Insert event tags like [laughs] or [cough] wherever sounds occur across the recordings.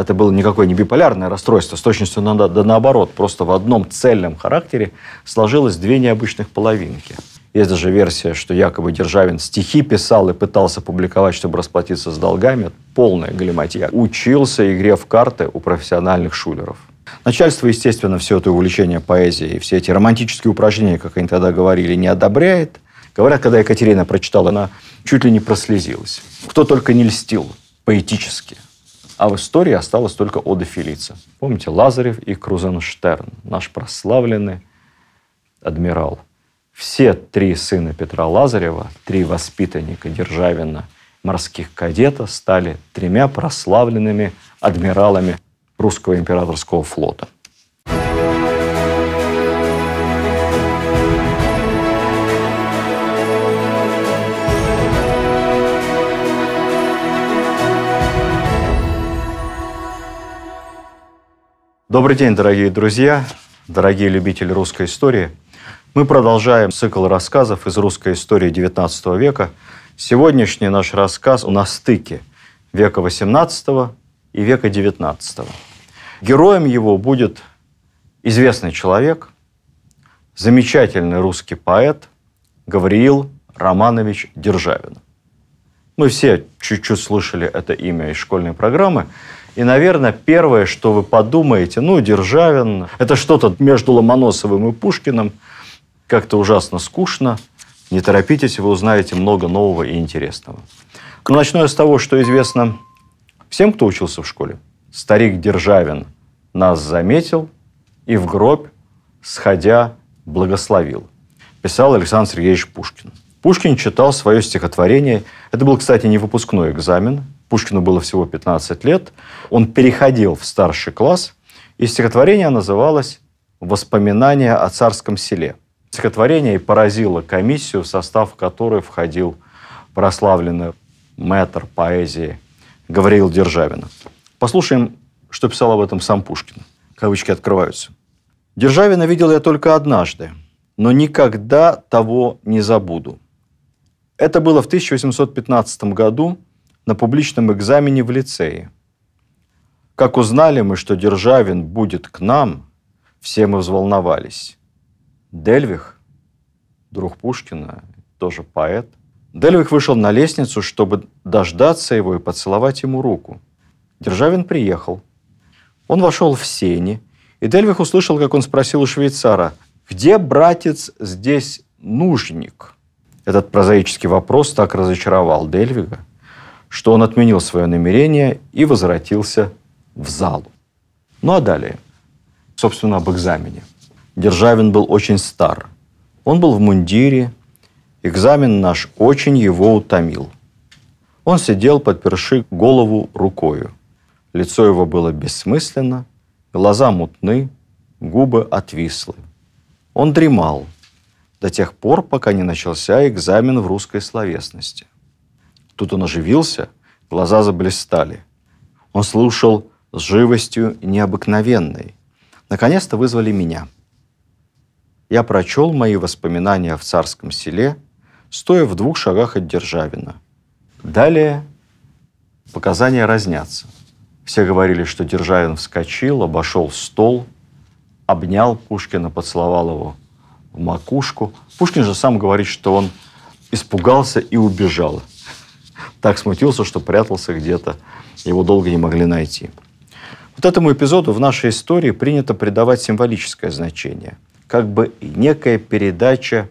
это было никакое не биполярное расстройство, с точностью на, да, наоборот, просто в одном цельном характере сложилось две необычных половинки. Есть даже версия, что якобы Державин стихи писал и пытался публиковать, чтобы расплатиться с долгами. Полная галиматья. Учился игре в карты у профессиональных шулеров. Начальство, естественно, все это увлечение поэзией и все эти романтические упражнения, как они тогда говорили, не одобряет. Говорят, когда Екатерина прочитала, она чуть ли не прослезилась. Кто только не льстил поэтически – а в истории осталось только Ода Фелица. Помните, Лазарев и Крузенштерн, наш прославленный адмирал. Все три сына Петра Лазарева, три воспитанника Державина, морских кадета, стали тремя прославленными адмиралами русского императорского флота – Добрый день, дорогие друзья, дорогие любители русской истории. Мы продолжаем цикл рассказов из русской истории XIX века. Сегодняшний наш рассказ у нас стыки века XVIII и века XIX. Героем его будет известный человек, замечательный русский поэт Гавриил Романович Державин. Мы все чуть-чуть слышали это имя из школьной программы – и, наверное, первое, что вы подумаете, ну, Державин, это что-то между Ломоносовым и Пушкиным, как-то ужасно скучно, не торопитесь, вы узнаете много нового и интересного. Но начну я с того, что известно всем, кто учился в школе. Старик Державин нас заметил и в гроб, сходя, благословил. Писал Александр Сергеевич Пушкин. Пушкин читал свое стихотворение. Это был, кстати, не выпускной экзамен, Пушкину было всего 15 лет, он переходил в старший класс, и стихотворение называлось «Воспоминания о царском селе». Стихотворение поразило комиссию, в состав которой входил прославленный мэтр поэзии Гавриил Державин. Послушаем, что писал об этом сам Пушкин. Кавычки открываются. «Державина видел я только однажды, но никогда того не забуду. Это было в 1815 году, на публичном экзамене в лицее. Как узнали мы, что Державин будет к нам, все мы взволновались. Дельвих, друг Пушкина, тоже поэт, Дельвих вышел на лестницу, чтобы дождаться его и поцеловать ему руку. Державин приехал. Он вошел в сени, и Дельвих услышал, как он спросил у швейцара, «Где, братец, здесь нужник?» Этот прозаический вопрос так разочаровал Дельвига, что он отменил свое намерение и возвратился в залу. Ну а далее, собственно, об экзамене. Державин был очень стар. Он был в мундире. Экзамен наш очень его утомил. Он сидел, подперши голову рукою. Лицо его было бессмысленно, глаза мутны, губы отвислы. Он дремал до тех пор, пока не начался экзамен в русской словесности. Тут он оживился, глаза заблистали. Он слушал с живостью необыкновенной. Наконец-то вызвали меня. Я прочел мои воспоминания в царском селе, стоя в двух шагах от Державина. Далее показания разнятся. Все говорили, что Державин вскочил, обошел стол, обнял Пушкина, поцеловал его в макушку. Пушкин же сам говорит, что он испугался и убежал. Так смутился, что прятался где-то. Его долго не могли найти. Вот этому эпизоду в нашей истории принято придавать символическое значение. Как бы некая передача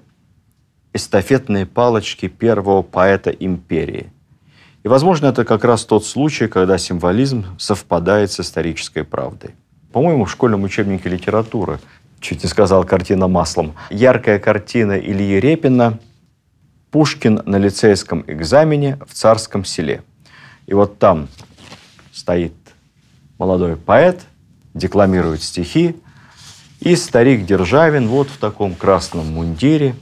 эстафетные палочки первого поэта империи. И, возможно, это как раз тот случай, когда символизм совпадает с исторической правдой. По-моему, в школьном учебнике литературы, чуть не сказал картина маслом, яркая картина Ильи Репина Пушкин на лицейском экзамене в Царском селе. И вот там стоит молодой поэт, декламирует стихи, и старик Державин вот в таком красном мундире,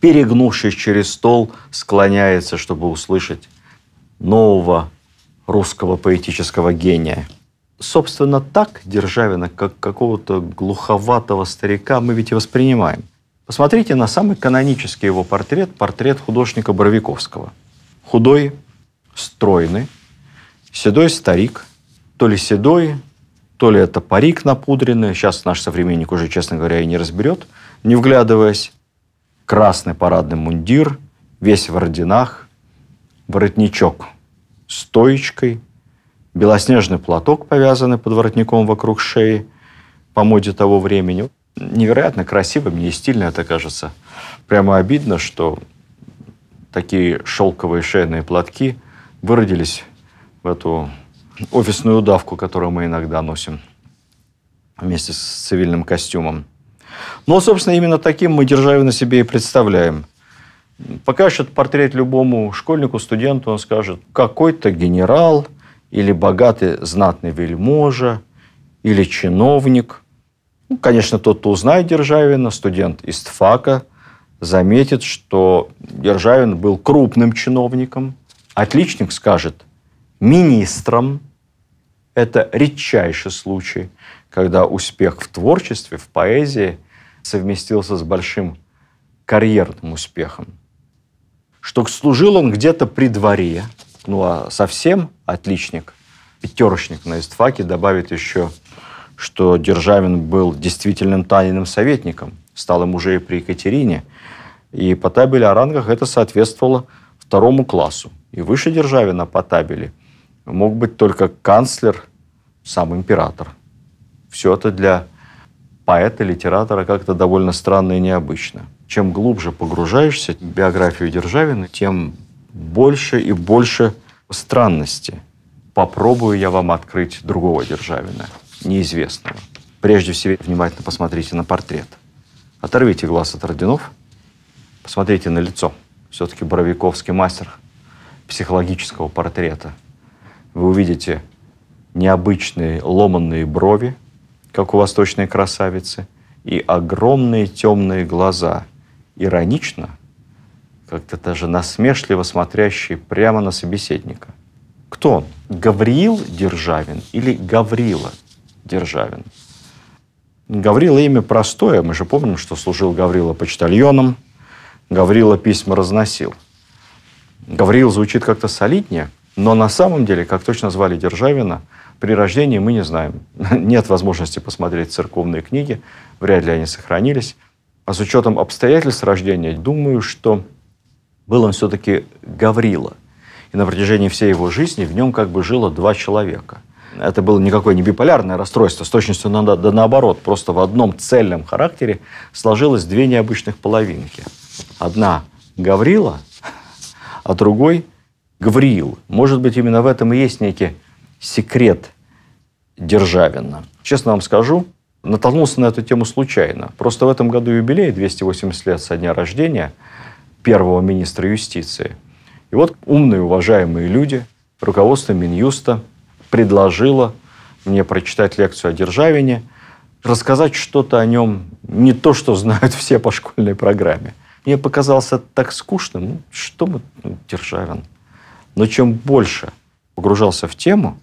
перегнувшись через стол, склоняется, чтобы услышать нового русского поэтического гения. Собственно, так Державина, как какого-то глуховатого старика, мы ведь и воспринимаем – Посмотрите на самый канонический его портрет, портрет художника Боровиковского. Худой, стройный, седой старик, то ли седой, то ли это парик напудренный, сейчас наш современник уже, честно говоря, и не разберет, не вглядываясь, красный парадный мундир, весь в орденах, воротничок стоечкой, белоснежный платок, повязанный под воротником вокруг шеи, по моде того времени – невероятно красивым, не стильно это кажется. Прямо обидно, что такие шелковые шейные платки выродились в эту офисную давку, которую мы иногда носим вместе с цивильным костюмом. Но, ну, а, собственно, именно таким мы на себе и представляем. Покажет портрет любому школьнику, студенту, он скажет, какой-то генерал или богатый знатный вельможа или чиновник – ну, конечно, тот, кто узнает Державина, студент из ТФАКа, заметит, что Державин был крупным чиновником. Отличник скажет министром. Это редчайший случай, когда успех в творчестве, в поэзии совместился с большим карьерным успехом. Что служил он где-то при дворе, ну а совсем отличник, пятерочник на эстфаке добавит еще что Державин был действительным тайным советником, стал им уже и при Екатерине. И по табели о рангах это соответствовало второму классу. И выше Державина по табели мог быть только канцлер, сам император. Все это для поэта, литератора как-то довольно странно и необычно. Чем глубже погружаешься в биографию Державина, тем больше и больше странности. Попробую я вам открыть другого Державина неизвестного. Прежде всего, внимательно посмотрите на портрет. Оторвите глаз от орденов, посмотрите на лицо. Все-таки Боровиковский мастер психологического портрета. Вы увидите необычные ломанные брови, как у восточной красавицы, и огромные темные глаза, иронично, как-то даже насмешливо смотрящие прямо на собеседника. Кто он? Гавриил Державин или Гаврила Державин. Гаврила имя простое. Мы же помним, что служил Гаврила почтальоном. Гаврила письма разносил. Гаврил звучит как-то солиднее, но на самом деле, как точно звали Державина, при рождении мы не знаем. [laughs] Нет возможности посмотреть церковные книги, вряд ли они сохранились. А с учетом обстоятельств рождения, думаю, что был он все-таки Гаврила. И на протяжении всей его жизни в нем как бы жило два человека это было никакое не биполярное расстройство, с точностью на, да, наоборот, просто в одном цельном характере сложилось две необычных половинки. Одна Гаврила, а другой Гавриил. Может быть, именно в этом и есть некий секрет Державина. Честно вам скажу, натолкнулся на эту тему случайно. Просто в этом году юбилей, 280 лет со дня рождения первого министра юстиции. И вот умные, уважаемые люди, руководство Минюста – предложила мне прочитать лекцию о Державине, рассказать что-то о нем, не то, что знают [laughs] все по школьной программе. Мне показалось это так скучным, ну, что мы, ну, Державин. Но чем больше погружался в тему,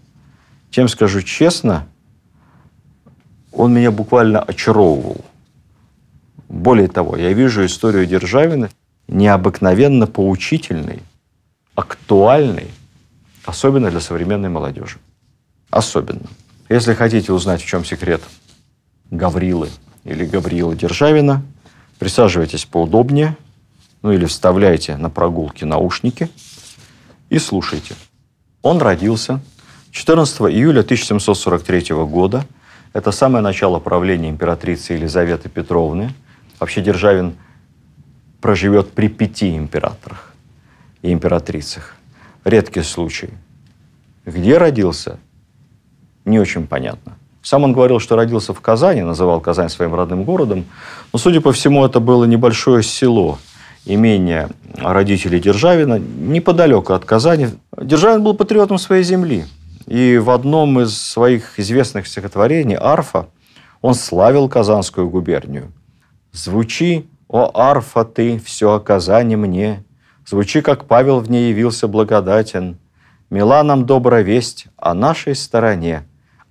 тем, скажу честно, он меня буквально очаровывал. Более того, я вижу историю Державина необыкновенно поучительной, актуальной, особенно для современной молодежи особенно. Если хотите узнать, в чем секрет Гаврилы или Гавриила Державина, присаживайтесь поудобнее, ну или вставляйте на прогулки наушники и слушайте. Он родился 14 июля 1743 года. Это самое начало правления императрицы Елизаветы Петровны. Вообще Державин проживет при пяти императорах и императрицах. Редкий случай. Где родился – не очень понятно. Сам он говорил, что родился в Казани, называл Казань своим родным городом. Но, судя по всему, это было небольшое село, имение родителей Державина, неподалеку от Казани. Державин был патриотом своей земли. И в одном из своих известных стихотворений «Арфа» он славил Казанскую губернию. «Звучи, о арфа ты, все о Казани мне, Звучи, как Павел в ней явился благодатен, Мила нам добра весть о нашей стороне,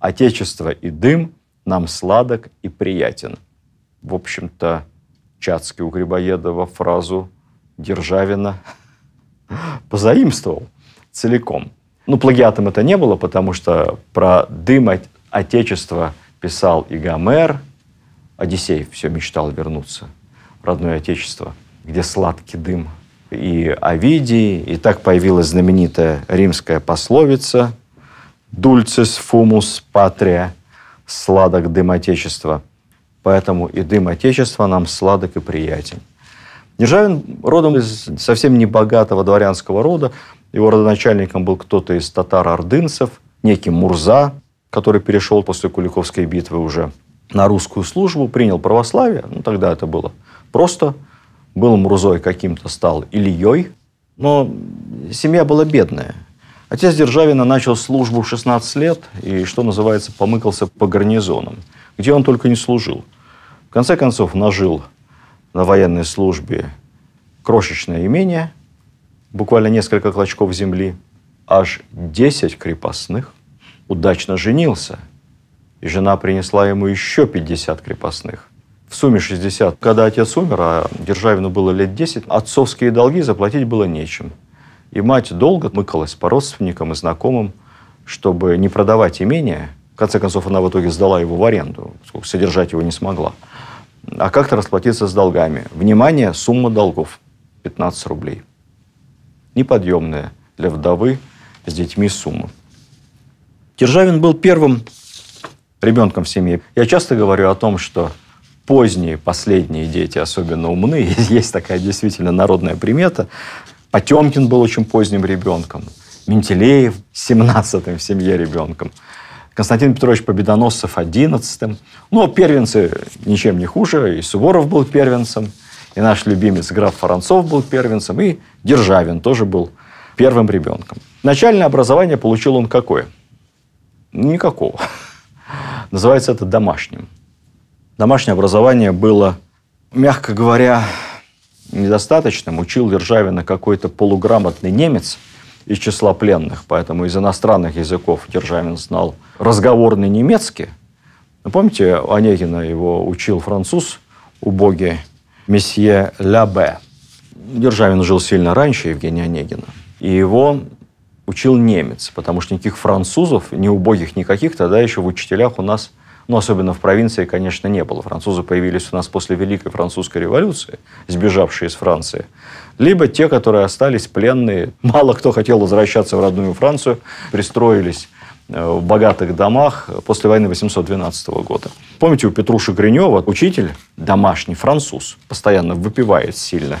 Отечество и дым нам сладок и приятен. В общем-то, Чацкий у Грибоедова фразу Державина [laughs] позаимствовал целиком. Ну, плагиатом это не было, потому что про дым Отечества писал и Гомер, Одиссей все мечтал вернуться в родное Отечество, где сладкий дым. И Овидий, и так появилась знаменитая римская пословица – Dulcis fumus patria, сладок дым Отечества. Поэтому и дым Отечества нам сладок и приятен. Нержавин родом из совсем небогатого дворянского рода. Его родоначальником был кто-то из татар-ордынцев, некий Мурза, который перешел после Куликовской битвы уже на русскую службу, принял православие, ну тогда это было просто, был Мурзой каким-то, стал Ильей, но семья была бедная, Отец Державина начал службу в 16 лет и, что называется, помыкался по гарнизонам, где он только не служил. В конце концов, нажил на военной службе крошечное имение, буквально несколько клочков земли, аж 10 крепостных, удачно женился. И жена принесла ему еще 50 крепостных. В сумме 60. Когда отец умер, а Державину было лет 10, отцовские долги заплатить было нечем. И мать долго мыкалась по родственникам и знакомым, чтобы не продавать имение. В конце концов, она в итоге сдала его в аренду, поскольку содержать его не смогла. А как-то расплатиться с долгами. Внимание, сумма долгов – 15 рублей. Неподъемная для вдовы с детьми сумма. Державин был первым ребенком в семье. Я часто говорю о том, что поздние, последние дети особенно умны. [laughs] Есть такая действительно народная примета. Потемкин был очень поздним ребенком. Менделеев 17-м в семье ребенком. Константин Петрович Победоносцев 11-м. Но ну, первенцы ничем не хуже. И Суворов был первенцем, и наш любимец граф Францов был первенцем, и Державин тоже был первым ребенком. Начальное образование получил он какое? Никакого. Называется это домашним. Домашнее образование было, мягко говоря, недостаточным. Учил Державина какой-то полуграмотный немец из числа пленных, поэтому из иностранных языков Державин знал разговорный немецкий. Ну, помните, Онегина его учил француз, убогий месье Лябе. Державин жил сильно раньше Евгения Онегина. И его учил немец, потому что никаких французов, ни убогих никаких, тогда еще в учителях у нас – но ну, особенно в провинции, конечно, не было. Французы появились у нас после Великой Французской революции, сбежавшие из Франции, либо те, которые остались пленные. [laughs] Мало кто хотел возвращаться в родную Францию, пристроились э, в богатых домах после войны 812 года. Помните, у Петруши Гринева учитель, домашний француз, постоянно выпивает сильно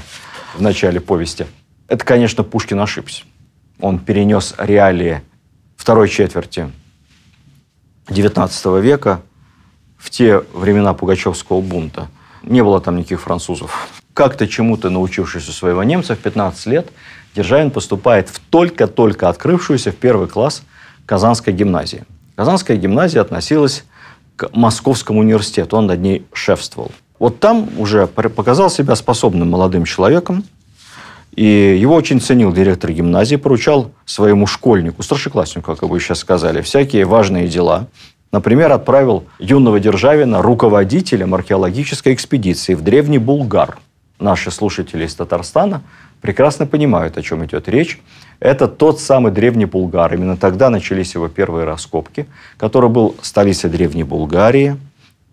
в начале повести. Это, конечно, Пушкин ошибся. Он перенес реалии второй четверти 19 века в те времена Пугачевского бунта. Не было там никаких французов. Как-то чему-то научившись у своего немца в 15 лет, Державин поступает в только-только открывшуюся в первый класс Казанской гимназии. Казанская гимназия относилась к Московскому университету, он над ней шефствовал. Вот там уже показал себя способным молодым человеком, и его очень ценил директор гимназии, поручал своему школьнику, старшекласснику, как бы сейчас сказали, всякие важные дела. Например, отправил юного Державина руководителем археологической экспедиции в Древний Булгар. Наши слушатели из Татарстана прекрасно понимают, о чем идет речь. Это тот самый Древний Булгар. Именно тогда начались его первые раскопки, который был столицей Древней Булгарии,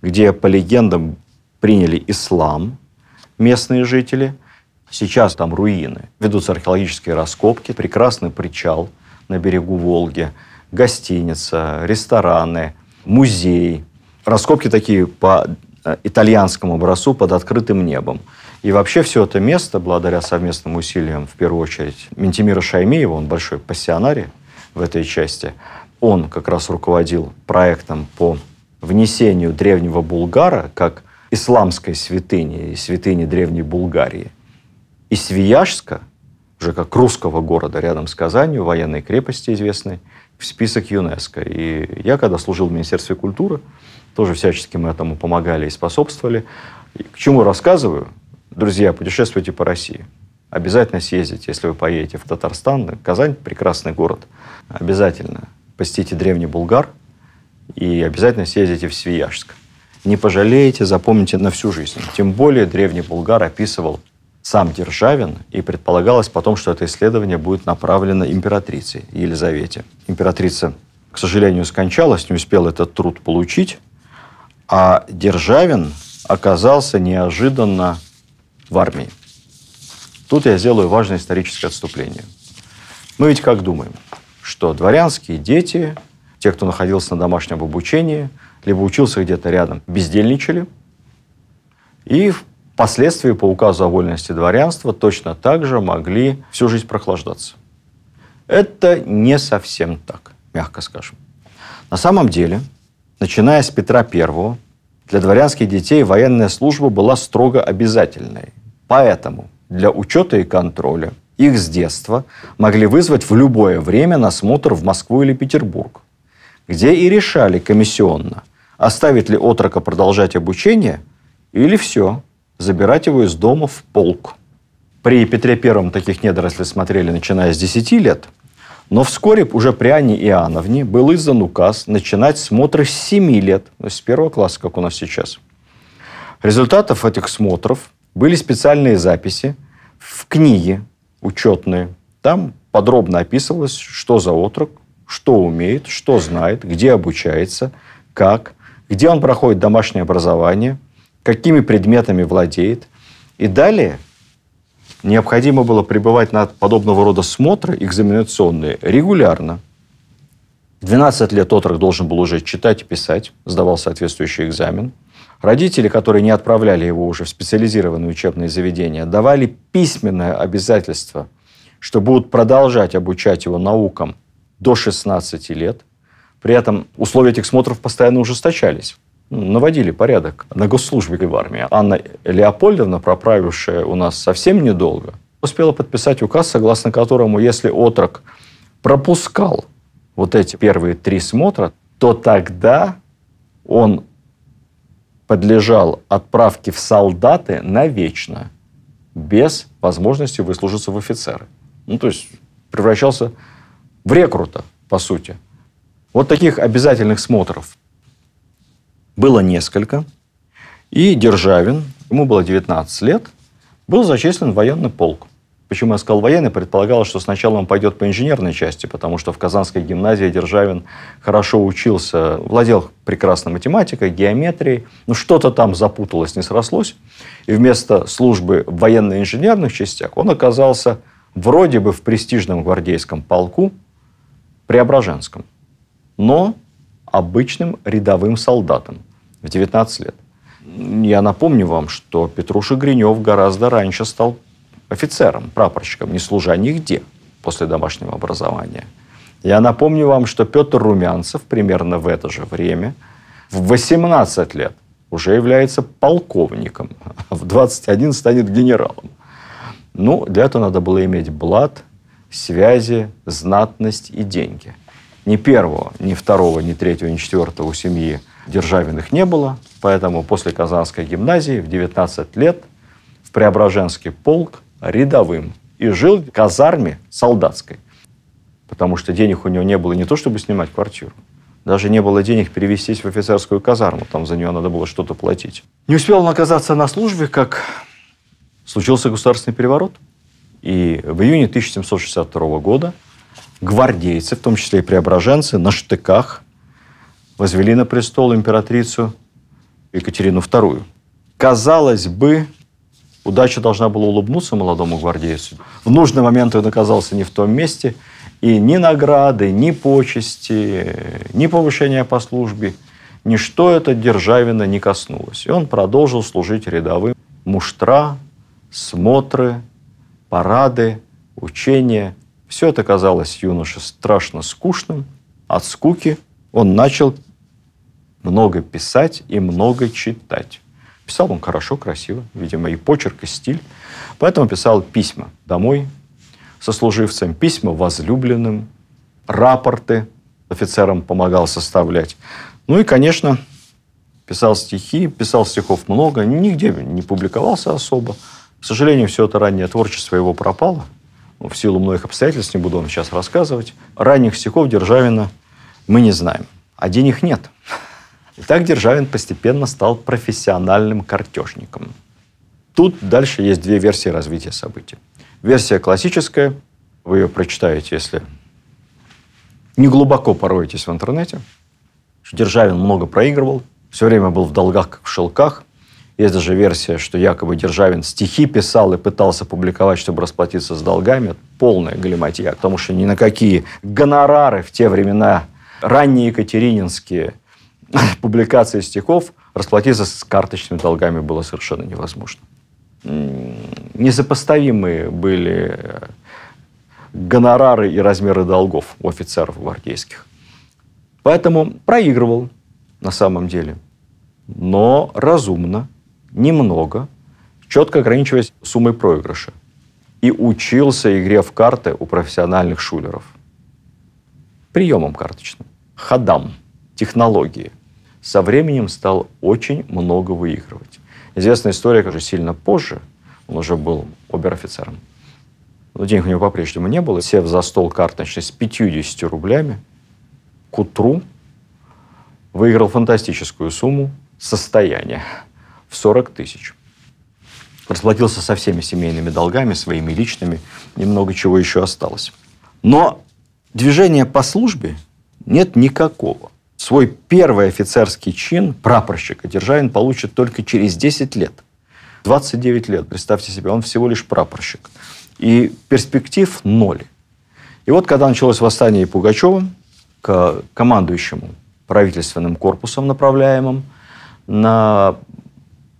где, по легендам, приняли ислам местные жители. Сейчас там руины. Ведутся археологические раскопки, прекрасный причал на берегу Волги, гостиница, рестораны – музей. Раскопки такие по э, итальянскому образцу под открытым небом. И вообще все это место, благодаря совместным усилиям, в первую очередь, Ментимира Шаймеева, он большой пассионарий в этой части, он как раз руководил проектом по внесению древнего Булгара как исламской святыни и святыни древней Булгарии. И Свияжска, уже как русского города рядом с Казанью, военной крепости известной, в список ЮНЕСКО. И я, когда служил в Министерстве культуры, тоже всячески мы этому помогали и способствовали. И к чему рассказываю? Друзья, путешествуйте по России. Обязательно съездите, если вы поедете в Татарстан. Казань – прекрасный город. Обязательно посетите Древний Булгар и обязательно съездите в Свияжск. Не пожалеете, запомните на всю жизнь. Тем более Древний Булгар описывал сам Державин, и предполагалось потом, что это исследование будет направлено императрице Елизавете. Императрица, к сожалению, скончалась, не успела этот труд получить, а Державин оказался неожиданно в армии. Тут я сделаю важное историческое отступление. Мы ведь как думаем, что дворянские дети, те, кто находился на домашнем обучении, либо учился где-то рядом, бездельничали, и впоследствии по указу о вольности дворянства точно так же могли всю жизнь прохлаждаться. Это не совсем так, мягко скажем. На самом деле, начиная с Петра I, для дворянских детей военная служба была строго обязательной. Поэтому для учета и контроля их с детства могли вызвать в любое время на смотр в Москву или Петербург, где и решали комиссионно, оставить ли отрока продолжать обучение или все, забирать его из дома в полк. При Петре Первом таких недорослей смотрели, начиная с 10 лет. Но вскоре уже при Анне Иоанновне был издан указ начинать смотры с 7 лет, то есть с первого класса, как у нас сейчас. Результатов этих смотров были специальные записи в книге учетные. Там подробно описывалось, что за отрок, что умеет, что знает, где обучается, как, где он проходит домашнее образование – какими предметами владеет. И далее необходимо было пребывать на подобного рода смотры экзаменационные регулярно. 12 лет отрок должен был уже читать и писать, сдавал соответствующий экзамен. Родители, которые не отправляли его уже в специализированные учебные заведения, давали письменное обязательство, что будут продолжать обучать его наукам до 16 лет. При этом условия этих смотров постоянно ужесточались наводили порядок на госслужбе или в армии. Анна Леопольдовна, проправившая у нас совсем недолго, успела подписать указ, согласно которому, если отрок пропускал вот эти первые три смотра, то тогда он подлежал отправке в солдаты навечно, без возможности выслужиться в офицеры. Ну, то есть превращался в рекрута, по сути. Вот таких обязательных смотров было несколько. И Державин, ему было 19 лет, был зачислен в военный полк. Почему я сказал военный? Предполагалось, что сначала он пойдет по инженерной части, потому что в Казанской гимназии Державин хорошо учился, владел прекрасной математикой, геометрией, но ну, что-то там запуталось, не срослось. И вместо службы в военно-инженерных частях он оказался вроде бы в престижном гвардейском полку Преображенском, но обычным рядовым солдатом – в 19 лет. Я напомню вам, что Петруша Гринев гораздо раньше стал офицером, прапорщиком, не служа нигде после домашнего образования. Я напомню вам, что Петр Румянцев примерно в это же время, в 18 лет, уже является полковником, а [laughs] в 21 станет генералом. Ну, для этого надо было иметь блат, связи, знатность и деньги. Ни первого, ни второго, ни третьего, ни четвертого у семьи Державиных не было, поэтому после Казанской гимназии в 19 лет в Преображенский полк рядовым и жил в казарме солдатской, потому что денег у него не было не то, чтобы снимать квартиру, даже не было денег перевестись в офицерскую казарму, там за нее надо было что-то платить. Не успел он оказаться на службе, как случился государственный переворот. И в июне 1762 года гвардейцы, в том числе и преображенцы, на штыках возвели на престол императрицу Екатерину II. Казалось бы, удача должна была улыбнуться молодому гвардейцу. В нужный момент он оказался не в том месте, и ни награды, ни почести, ни повышения по службе, ничто это Державина не коснулось. И он продолжил служить рядовым. Муштра, смотры, парады, учения. Все это казалось юноше страшно скучным. От скуки он начал много писать и много читать. Писал он хорошо, красиво, видимо, и почерк, и стиль. Поэтому писал письма домой, сослуживцам, письма возлюбленным, рапорты офицерам помогал составлять. Ну и, конечно, писал стихи, писал стихов много, нигде не публиковался особо. К сожалению, все это раннее творчество его пропало. Ну, в силу многих обстоятельств, не буду вам сейчас рассказывать. Ранних стихов Державина мы не знаем, а денег нет. И так Державин постепенно стал профессиональным картежником. Тут дальше есть две версии развития событий. Версия классическая, вы ее прочитаете, если не глубоко пороетесь в интернете, что Державин много проигрывал, все время был в долгах, как в шелках. Есть даже версия, что якобы Державин стихи писал и пытался публиковать, чтобы расплатиться с долгами. Это полная галиматья, потому что ни на какие гонорары в те времена ранние екатерининские [clears throat] публикации стихов расплатиться с карточными долгами было совершенно невозможно. Несопоставимые были э, гонорары и размеры долгов у офицеров гвардейских. Поэтому проигрывал на самом деле, но разумно, немного, четко ограничиваясь суммой проигрыша. И учился игре в карты у профессиональных шулеров. Приемам карточным, ходам, технологии – со временем стал очень много выигрывать. Известная история, как же сильно позже, он уже был обер-офицером, но денег у него по-прежнему не было. Сев за стол карточный с 50 рублями, к утру выиграл фантастическую сумму состояния в 40 тысяч. Расплатился со всеми семейными долгами, своими личными, немного чего еще осталось. Но движения по службе нет никакого. Свой первый офицерский чин прапорщика Державин получит только через 10 лет. 29 лет, представьте себе, он всего лишь прапорщик. И перспектив ноль. И вот когда началось восстание Пугачева, к командующему правительственным корпусом, направляемым на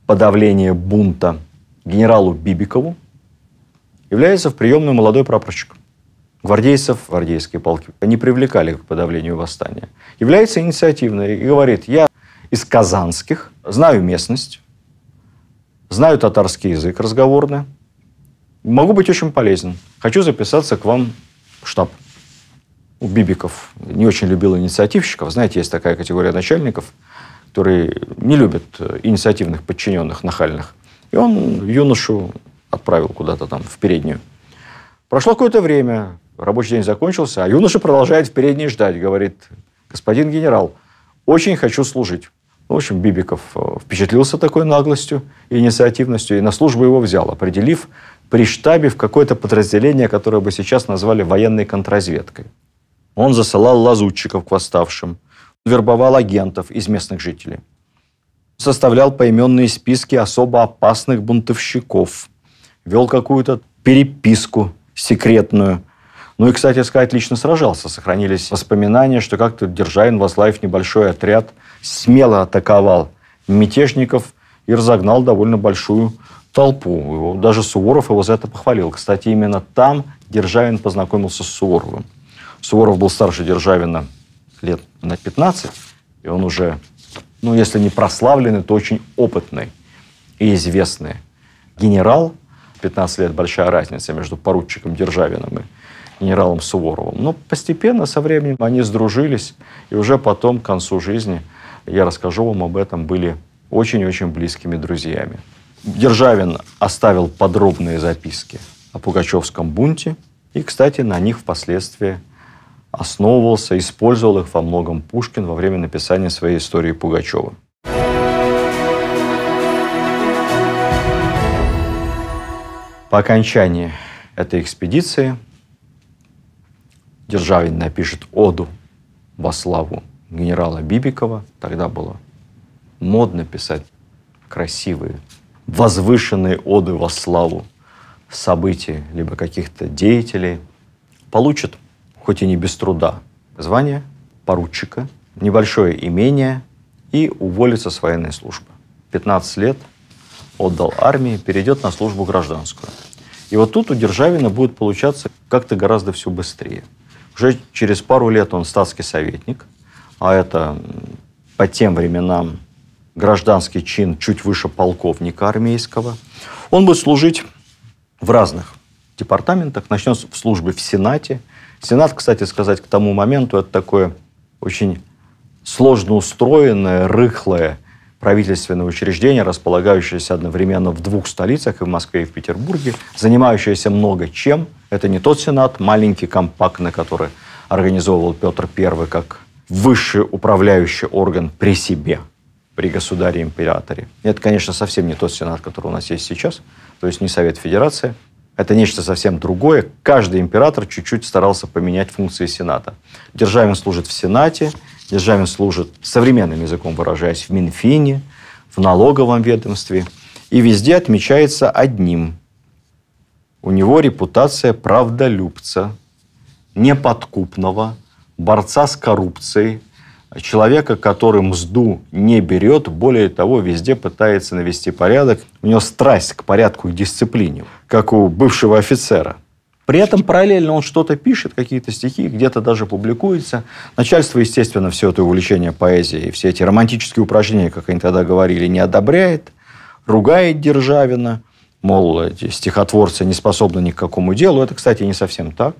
подавление бунта генералу Бибикову, является в приемную молодой прапорщик гвардейцев, гвардейские полки, они привлекали к подавлению восстания, является инициативной и говорит, я из казанских, знаю местность, знаю татарский язык разговорный, могу быть очень полезен, хочу записаться к вам в штаб. У Бибиков не очень любил инициативщиков, знаете, есть такая категория начальников, которые не любят э, инициативных подчиненных, нахальных. И он юношу отправил куда-то там в переднюю. Прошло какое-то время, рабочий день закончился, а юноша продолжает в передней ждать, говорит, господин генерал, очень хочу служить. Ну, в общем, Бибиков э, впечатлился такой наглостью и инициативностью, и на службу его взял, определив при штабе в какое-то подразделение, которое бы сейчас назвали военной контрразведкой. Он засылал лазутчиков к восставшим, вербовал агентов из местных жителей, составлял поименные списки особо опасных бунтовщиков, вел какую-то переписку секретную. Ну и, кстати сказать, лично сражался. Сохранились воспоминания, что как-то Державин, возглавив небольшой отряд, смело атаковал мятежников и разогнал довольно большую толпу. Его, даже Суворов его за это похвалил. Кстати, именно там Державин познакомился с Суворовым. Суворов был старше Державина лет на 15, и он уже, ну, если не прославленный, то очень опытный и известный генерал, 15 лет большая разница между поручиком Державиным и генералом Суворовым. Но постепенно, со временем они сдружились, и уже потом, к концу жизни, я расскажу вам об этом, были очень-очень близкими друзьями. Державин оставил подробные записки о Пугачевском бунте, и, кстати, на них впоследствии основывался, использовал их во многом Пушкин во время написания своей истории Пугачева. По окончании этой экспедиции Державин напишет оду во славу генерала Бибикова. Тогда было модно писать красивые, возвышенные оды во славу событий, либо каких-то деятелей. Получит, хоть и не без труда, звание поручика, небольшое имение и уволится с военной службы. 15 лет – отдал армии, перейдет на службу гражданскую. И вот тут у Державина будет получаться как-то гораздо все быстрее. Уже через пару лет он статский советник, а это по тем временам гражданский чин чуть выше полковника армейского. Он будет служить в разных департаментах, начнет в службе в Сенате. Сенат, кстати сказать, к тому моменту это такое очень сложно устроенное, рыхлое правительственное учреждение, располагающееся одновременно в двух столицах, и в Москве, и в Петербурге, занимающееся много чем. Это не тот Сенат, маленький компактный, который организовывал Петр I как высший управляющий орган при себе, при государе-императоре. Это, конечно, совсем не тот Сенат, который у нас есть сейчас, то есть не Совет Федерации. Это нечто совсем другое. Каждый император чуть-чуть старался поменять функции Сената. Державин служит в Сенате, Державин служит, современным языком выражаясь, в Минфине, в налоговом ведомстве. И везде отмечается одним. У него репутация правдолюбца, неподкупного, борца с коррупцией, человека, который мзду не берет, более того, везде пытается навести порядок. У него страсть к порядку и дисциплине, как у бывшего офицера – при этом параллельно он что-то пишет, какие-то стихи, где-то даже публикуется. Начальство, естественно, все это увлечение поэзией, все эти романтические упражнения, как они тогда говорили, не одобряет, ругает Державина, мол, эти стихотворцы не способны ни к какому делу. Это, кстати, не совсем так.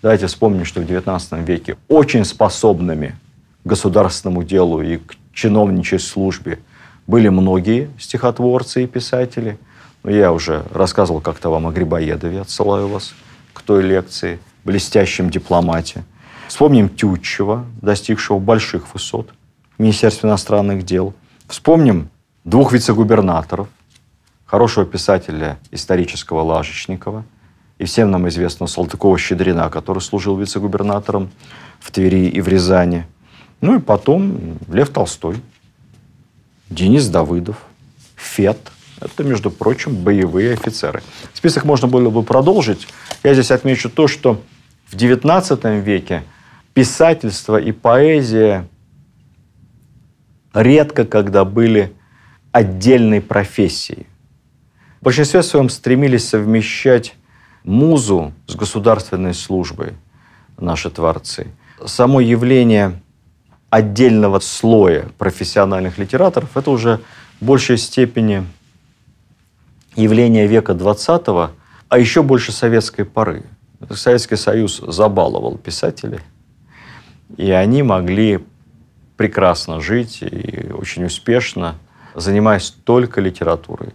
Давайте вспомним, что в XIX веке очень способными к государственному делу и к чиновничьей службе были многие стихотворцы и писатели. Но я уже рассказывал как-то вам о Грибоедове, отсылаю вас к той лекции, блестящем дипломате. Вспомним Тютчева, достигшего больших высот в Министерстве иностранных дел. Вспомним двух вице-губернаторов, хорошего писателя исторического Лажечникова и всем нам известного Салтыкова-Щедрина, который служил вице-губернатором в Твери и в Рязани. Ну и потом Лев Толстой, Денис Давыдов, Фет, это, между прочим, боевые офицеры. Список можно было бы продолжить. Я здесь отмечу то, что в XIX веке писательство и поэзия редко когда были отдельной профессией. В большинстве своем стремились совмещать музу с государственной службой наши творцы. Само явление отдельного слоя профессиональных литераторов – это уже в большей степени явление века 20 а еще больше советской поры. Советский Союз забаловал писателей, и они могли прекрасно жить и очень успешно, занимаясь только литературой.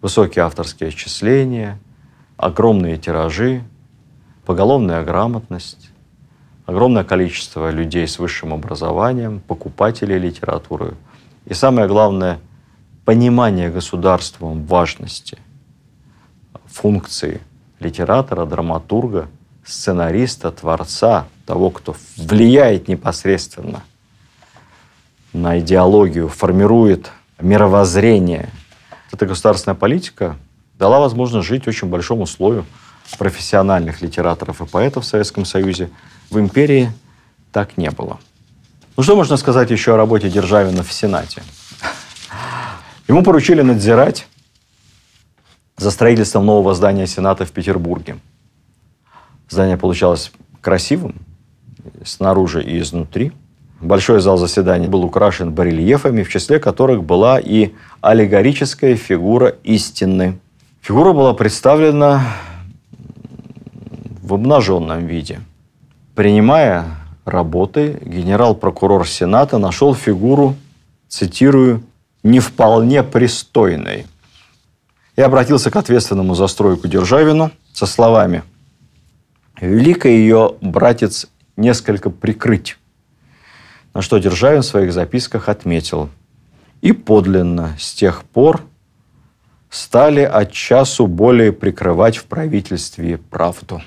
Высокие авторские отчисления, огромные тиражи, поголовная грамотность, огромное количество людей с высшим образованием, покупателей литературы. И самое главное – понимание государством важности функции литератора, драматурга, сценариста, творца, того, кто влияет непосредственно на идеологию, формирует мировоззрение. Эта государственная политика дала возможность жить очень большому слою профессиональных литераторов и поэтов в Советском Союзе. В империи так не было. Ну что можно сказать еще о работе Державина в Сенате? Ему поручили надзирать за строительством нового здания Сената в Петербурге. Здание получалось красивым снаружи и изнутри. Большой зал заседаний был украшен барельефами, в числе которых была и аллегорическая фигура истины. Фигура была представлена в обнаженном виде. Принимая работы, генерал-прокурор Сената нашел фигуру, цитирую, не вполне пристойной. И обратился к ответственному за стройку Державину со словами «Велико ее, братец, несколько прикрыть». На что Державин в своих записках отметил «И подлинно с тех пор стали от часу более прикрывать в правительстве правду».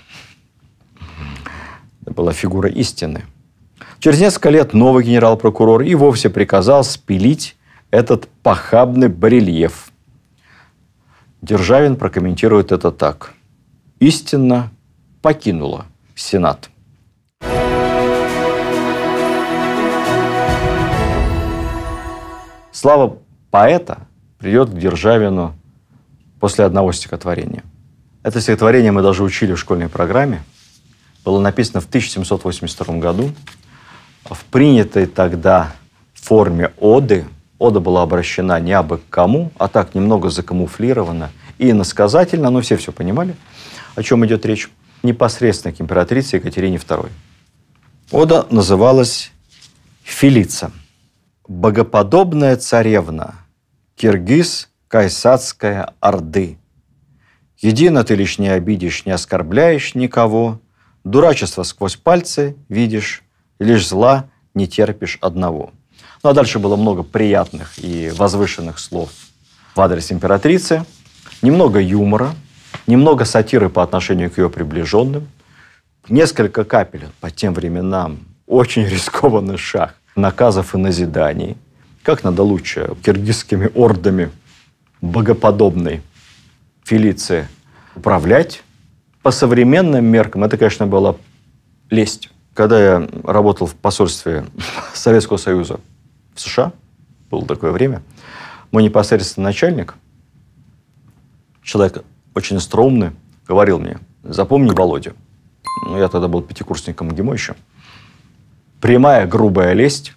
Это была фигура истины. Через несколько лет новый генерал-прокурор и вовсе приказал спилить этот похабный барельеф. Державин прокомментирует это так. Истинно покинула Сенат. Слава поэта придет к Державину после одного стихотворения. Это стихотворение мы даже учили в школьной программе. Было написано в 1782 году в принятой тогда форме оды Ода была обращена не абы к кому, а так немного закамуфлирована и иносказательно, но все все понимали, о чем идет речь, непосредственно к императрице Екатерине II. Ода называлась «Филица». «Богоподобная царевна, киргиз Кайсацкая Орды. Едино ты лишь не обидишь, не оскорбляешь никого, дурачество сквозь пальцы видишь, лишь зла не терпишь одного». Ну а дальше было много приятных и возвышенных слов в адрес императрицы, немного юмора, немного сатиры по отношению к ее приближенным, несколько капель по тем временам очень [laughs] рискованный шаг наказов и назиданий, как надо лучше киргизскими ордами богоподобной Фелиции управлять. По современным меркам это, конечно, была лесть. Когда я работал в посольстве [laughs] Советского Союза в США, было такое время, мой непосредственный начальник, человек очень остроумный, говорил мне, запомни Володю. Ну, я тогда был пятикурсником ГИМО еще. Прямая грубая лесть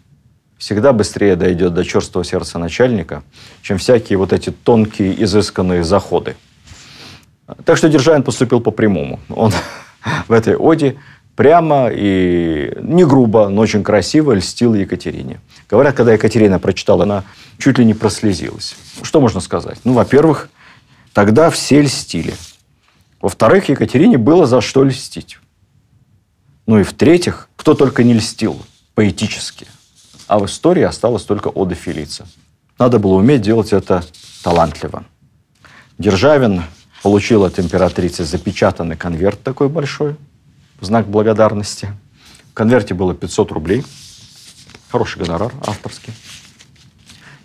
всегда быстрее дойдет до черстого сердца начальника, чем всякие вот эти тонкие, изысканные заходы. Так что Державин поступил по прямому. Он [laughs] в этой оде прямо и не грубо, но очень красиво льстил Екатерине. Говорят, когда Екатерина прочитала, она чуть ли не прослезилась. Что можно сказать? Ну, во-первых, тогда все льстили. Во-вторых, Екатерине было за что льстить. Ну и в-третьих, кто только не льстил поэтически. А в истории осталось только Ода Фелица. Надо было уметь делать это талантливо. Державин получил от императрицы запечатанный конверт такой большой – в знак благодарности. В конверте было 500 рублей. Хороший гонорар авторский.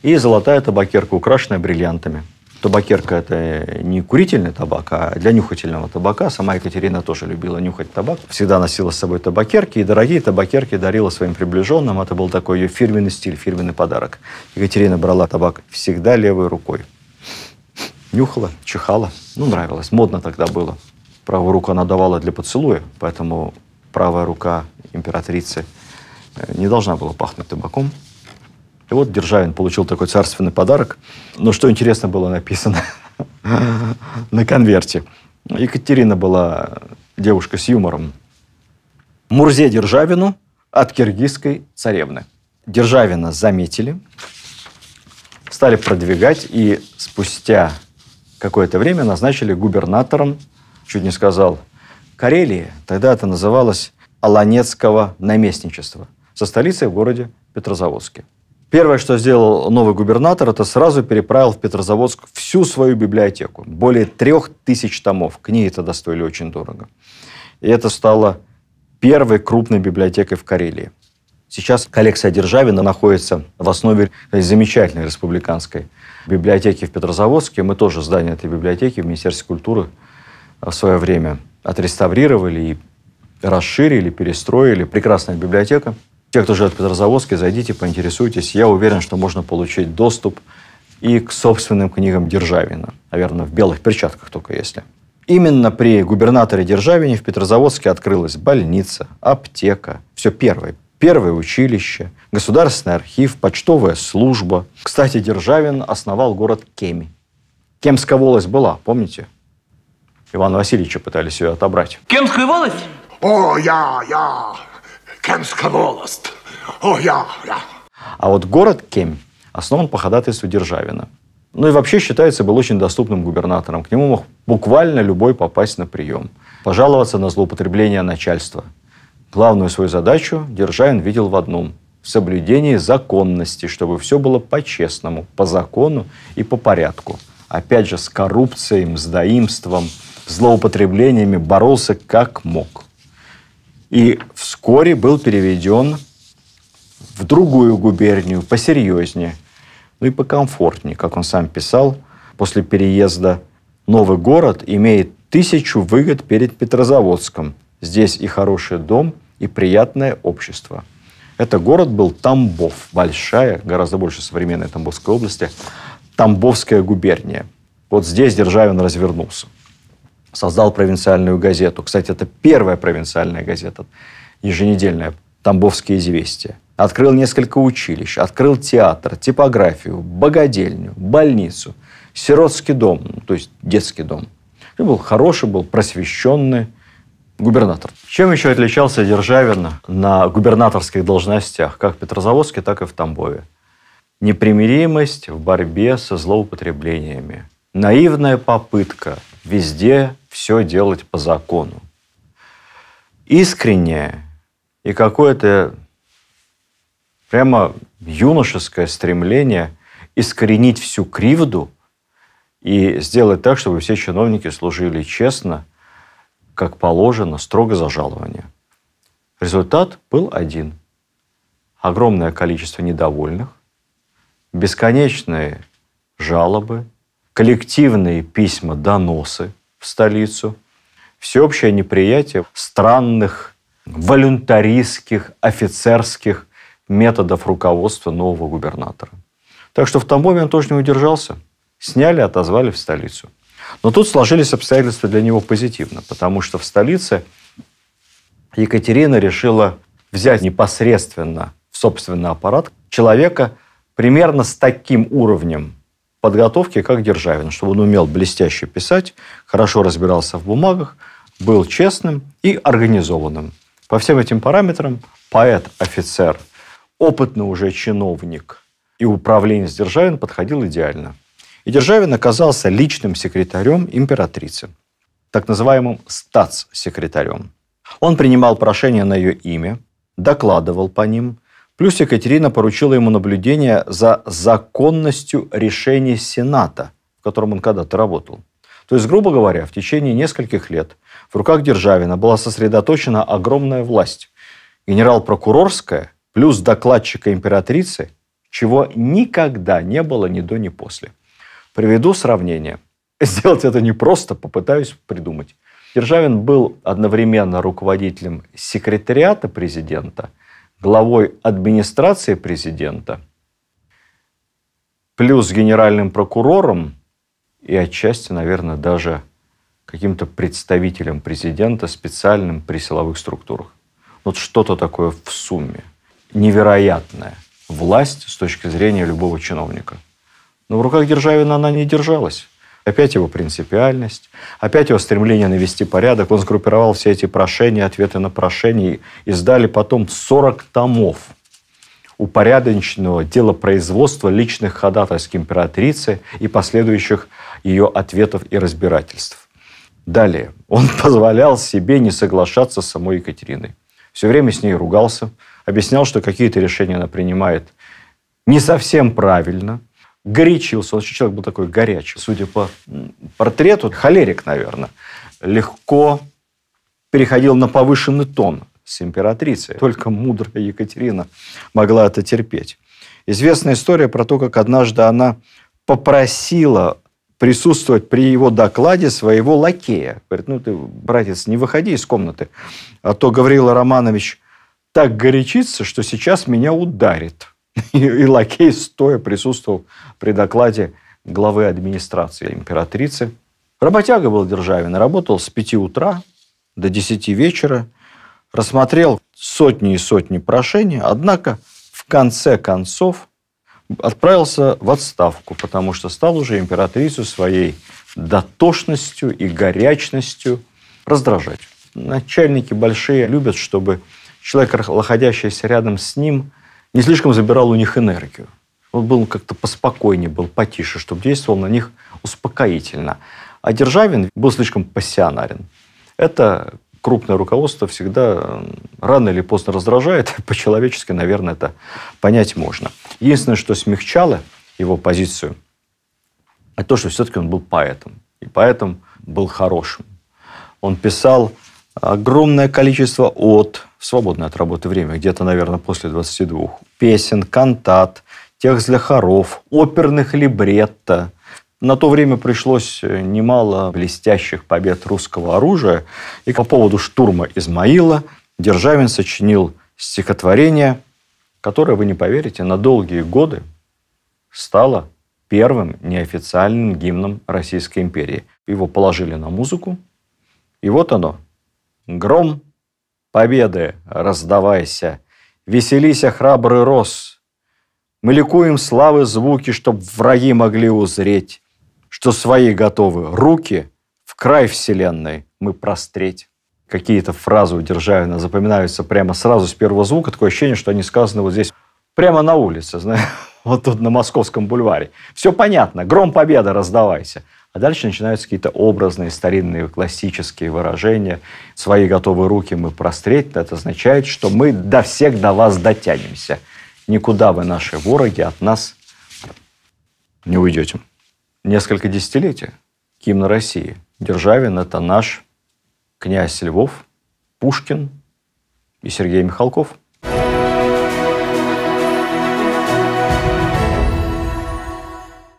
И золотая табакерка, украшенная бриллиантами. Табакерка – это не курительный табак, а для нюхательного табака. Сама Екатерина тоже любила нюхать табак. Всегда носила с собой табакерки. И дорогие табакерки дарила своим приближенным. Это был такой ее фирменный стиль, фирменный подарок. Екатерина брала табак всегда левой рукой. Нюхала, чихала. Ну, нравилось. Модно тогда было. Правую руку она давала для поцелуя, поэтому правая рука императрицы э, не должна была пахнуть табаком. И вот Державин получил такой царственный подарок. Но что интересно было написано [laughs] на конверте. Екатерина была девушка с юмором. Мурзе Державину от киргизской царевны. Державина заметили, стали продвигать и спустя какое-то время назначили губернатором чуть не сказал, Карелии, тогда это называлось Аланецкого наместничества, со столицей в городе Петрозаводске. Первое, что сделал новый губернатор, это сразу переправил в Петрозаводск всю свою библиотеку. Более трех тысяч томов. Книги тогда стоили очень дорого. И это стало первой крупной библиотекой в Карелии. Сейчас коллекция Державина находится в основе замечательной республиканской библиотеки в Петрозаводске. Мы тоже здание этой библиотеки в Министерстве культуры Э, в свое время отреставрировали и расширили, перестроили. Прекрасная библиотека. Те, кто живет в Петрозаводске, зайдите, поинтересуйтесь. Я уверен, что можно получить доступ и к собственным книгам Державина. Наверное, в белых перчатках только если. Именно при губернаторе Державине в Петрозаводске открылась больница, аптека, все первое. Первое училище, государственный архив, почтовая служба. Кстати, Державин основал город Кеми. Кемская волость была, помните? Ивана Васильевича пытались ее отобрать. Кемская волость? О, я, я, Кемская волость. О, я, я. А вот город Кем основан по ходатайству Державина. Ну и вообще считается был очень доступным губернатором. К нему мог буквально любой попасть на прием. Пожаловаться на злоупотребление начальства. Главную свою задачу Державин видел в одном – в соблюдении законности, чтобы все было по-честному, по закону и по порядку. Опять же, с коррупцией, мздоимством – злоупотреблениями боролся как мог. И вскоре был переведен в другую губернию, посерьезнее, ну и покомфортнее, как он сам писал, после переезда новый город имеет тысячу выгод перед Петрозаводском. Здесь и хороший дом, и приятное общество. Это город был Тамбов, большая, гораздо больше современной Тамбовской области, Тамбовская губерния. Вот здесь Державин развернулся создал провинциальную газету. Кстати, это первая провинциальная газета, еженедельная, «Тамбовские известия». Открыл несколько училищ, открыл театр, типографию, богадельню, больницу, сиротский дом, ну, то есть детский дом. И был хороший, был просвещенный губернатор. Чем еще отличался Державин на губернаторских должностях, как в Петрозаводске, так и в Тамбове? Непримиримость в борьбе со злоупотреблениями. Наивная попытка везде все делать по закону. Искреннее и какое-то прямо юношеское стремление искоренить всю кривду и сделать так, чтобы все чиновники служили честно, как положено, строго за жалование. Результат был один. Огромное количество недовольных, бесконечные жалобы, коллективные письма, доносы – в столицу, всеобщее неприятие странных волюнтаристских, офицерских методов руководства нового губернатора. Так что в момент он тоже не удержался. Сняли, отозвали в столицу. Но тут сложились обстоятельства для него позитивно, потому что в столице Екатерина решила взять непосредственно в собственный аппарат человека примерно с таким уровнем подготовке, как Державин, чтобы он умел блестяще писать, хорошо разбирался в бумагах, был честным и организованным. По всем этим параметрам поэт-офицер, опытный уже чиновник и управление с Державин подходил идеально. И Державин оказался личным секретарем императрицы, так называемым статс-секретарем. Он принимал прошения на ее имя, докладывал по ним, Плюс Екатерина поручила ему наблюдение за законностью решения Сената, в котором он когда-то работал. То есть, грубо говоря, в течение нескольких лет в руках Державина была сосредоточена огромная власть. Генерал-прокурорская плюс докладчика императрицы, чего никогда не было ни до, ни после. Приведу сравнение. [laughs] Сделать это непросто, попытаюсь придумать. Державин был одновременно руководителем секретариата президента – главой администрации президента, плюс генеральным прокурором и отчасти, наверное, даже каким-то представителем президента, специальным при силовых структурах. Вот что-то такое в сумме. Невероятная власть с точки зрения любого чиновника. Но в руках Державина она не держалась. Опять его принципиальность, опять его стремление навести порядок. Он сгруппировал все эти прошения, ответы на прошения, и издали потом 40 томов упорядоченного делопроизводства личных ходатайств императрицы и последующих ее ответов и разбирательств. Далее. Он [laughs] позволял себе не соглашаться с самой Екатериной. Все время с ней ругался, объяснял, что какие-то решения она принимает не совсем правильно – горячился. Он вообще человек был такой горячий. Судя по портрету, холерик, наверное. Легко переходил на повышенный тон с императрицей. Только мудрая Екатерина могла это терпеть. Известная история про то, как однажды она попросила присутствовать при его докладе своего лакея. Говорит, ну ты, братец, не выходи из комнаты, а то Гаврила Романович так горячится, что сейчас меня ударит. [laughs] И, лакей стоя присутствовал при докладе главы администрации императрицы. Работяга был Державин, работал с 5 утра до 10 вечера, рассмотрел сотни и сотни прошений, однако в конце концов отправился в отставку, потому что стал уже императрицу своей дотошностью и горячностью раздражать. Начальники большие любят, чтобы человек, находящийся рядом с ним, не слишком забирал у них энергию. Он был как-то поспокойнее, был потише, чтобы действовал на них успокоительно. А Державин был слишком пассионарен. Это крупное руководство всегда рано или поздно раздражает. [laughs] По-человечески, наверное, это понять можно. Единственное, что смягчало его позицию, это то, что все-таки он был поэтом. И поэтом был хорошим. Он писал огромное количество от, свободное от работы время, где-то, наверное, после 22, песен, кантат, текст для хоров, оперных либретто. На то время пришлось э, немало блестящих побед русского оружия. И по поводу штурма Измаила Державин сочинил стихотворение, которое, вы не поверите, на долгие годы стало первым неофициальным гимном Российской империи. Его положили на музыку, и вот оно – Гром победы раздавайся, Веселися, а храбрый рос. Мы ликуем славы звуки, Чтоб враги могли узреть, Что свои готовы руки В край вселенной мы простреть. Какие-то фразы у Державина запоминаются прямо сразу с первого звука. Такое ощущение, что они сказаны вот здесь, прямо на улице, знаешь, [laughs] вот тут на Московском бульваре. Все понятно. Гром победы раздавайся. А дальше начинаются какие-то образные, старинные, классические выражения. «Свои готовые руки мы простреть» — это означает, что мы до всех до вас дотянемся. Никуда вы, наши вороги, от нас не уйдете. Несколько десятилетий гимна России. Державин — это наш князь Львов, Пушкин и Сергей Михалков.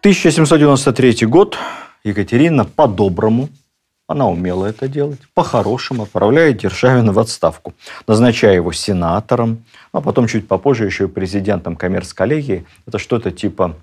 «1793 год. Екатерина по-доброму, она умела это делать, по-хорошему отправляет Державина в отставку, назначая его сенатором, а потом чуть попозже еще и президентом коммерц-коллегии. Это что-то типа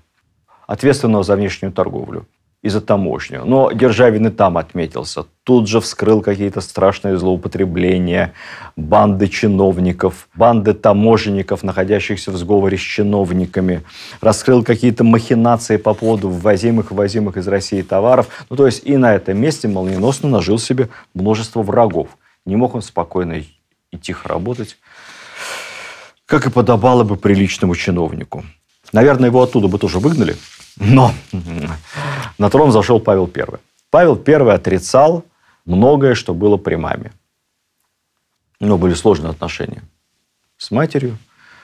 ответственного за внешнюю торговлю и за таможню. Но Державин и там отметился. Тут же вскрыл какие-то страшные злоупотребления, банды чиновников, банды таможенников, находящихся в сговоре с чиновниками. Раскрыл какие-то махинации по поводу ввозимых и ввозимых из России товаров. Ну, то есть и на этом месте молниеносно нажил себе множество врагов. Не мог он спокойно и тихо работать, как и подобало бы приличному чиновнику. Наверное, его оттуда бы тоже выгнали, но на трон зашел Павел I. Павел I отрицал многое, что было при маме. У были сложные отношения с матерью.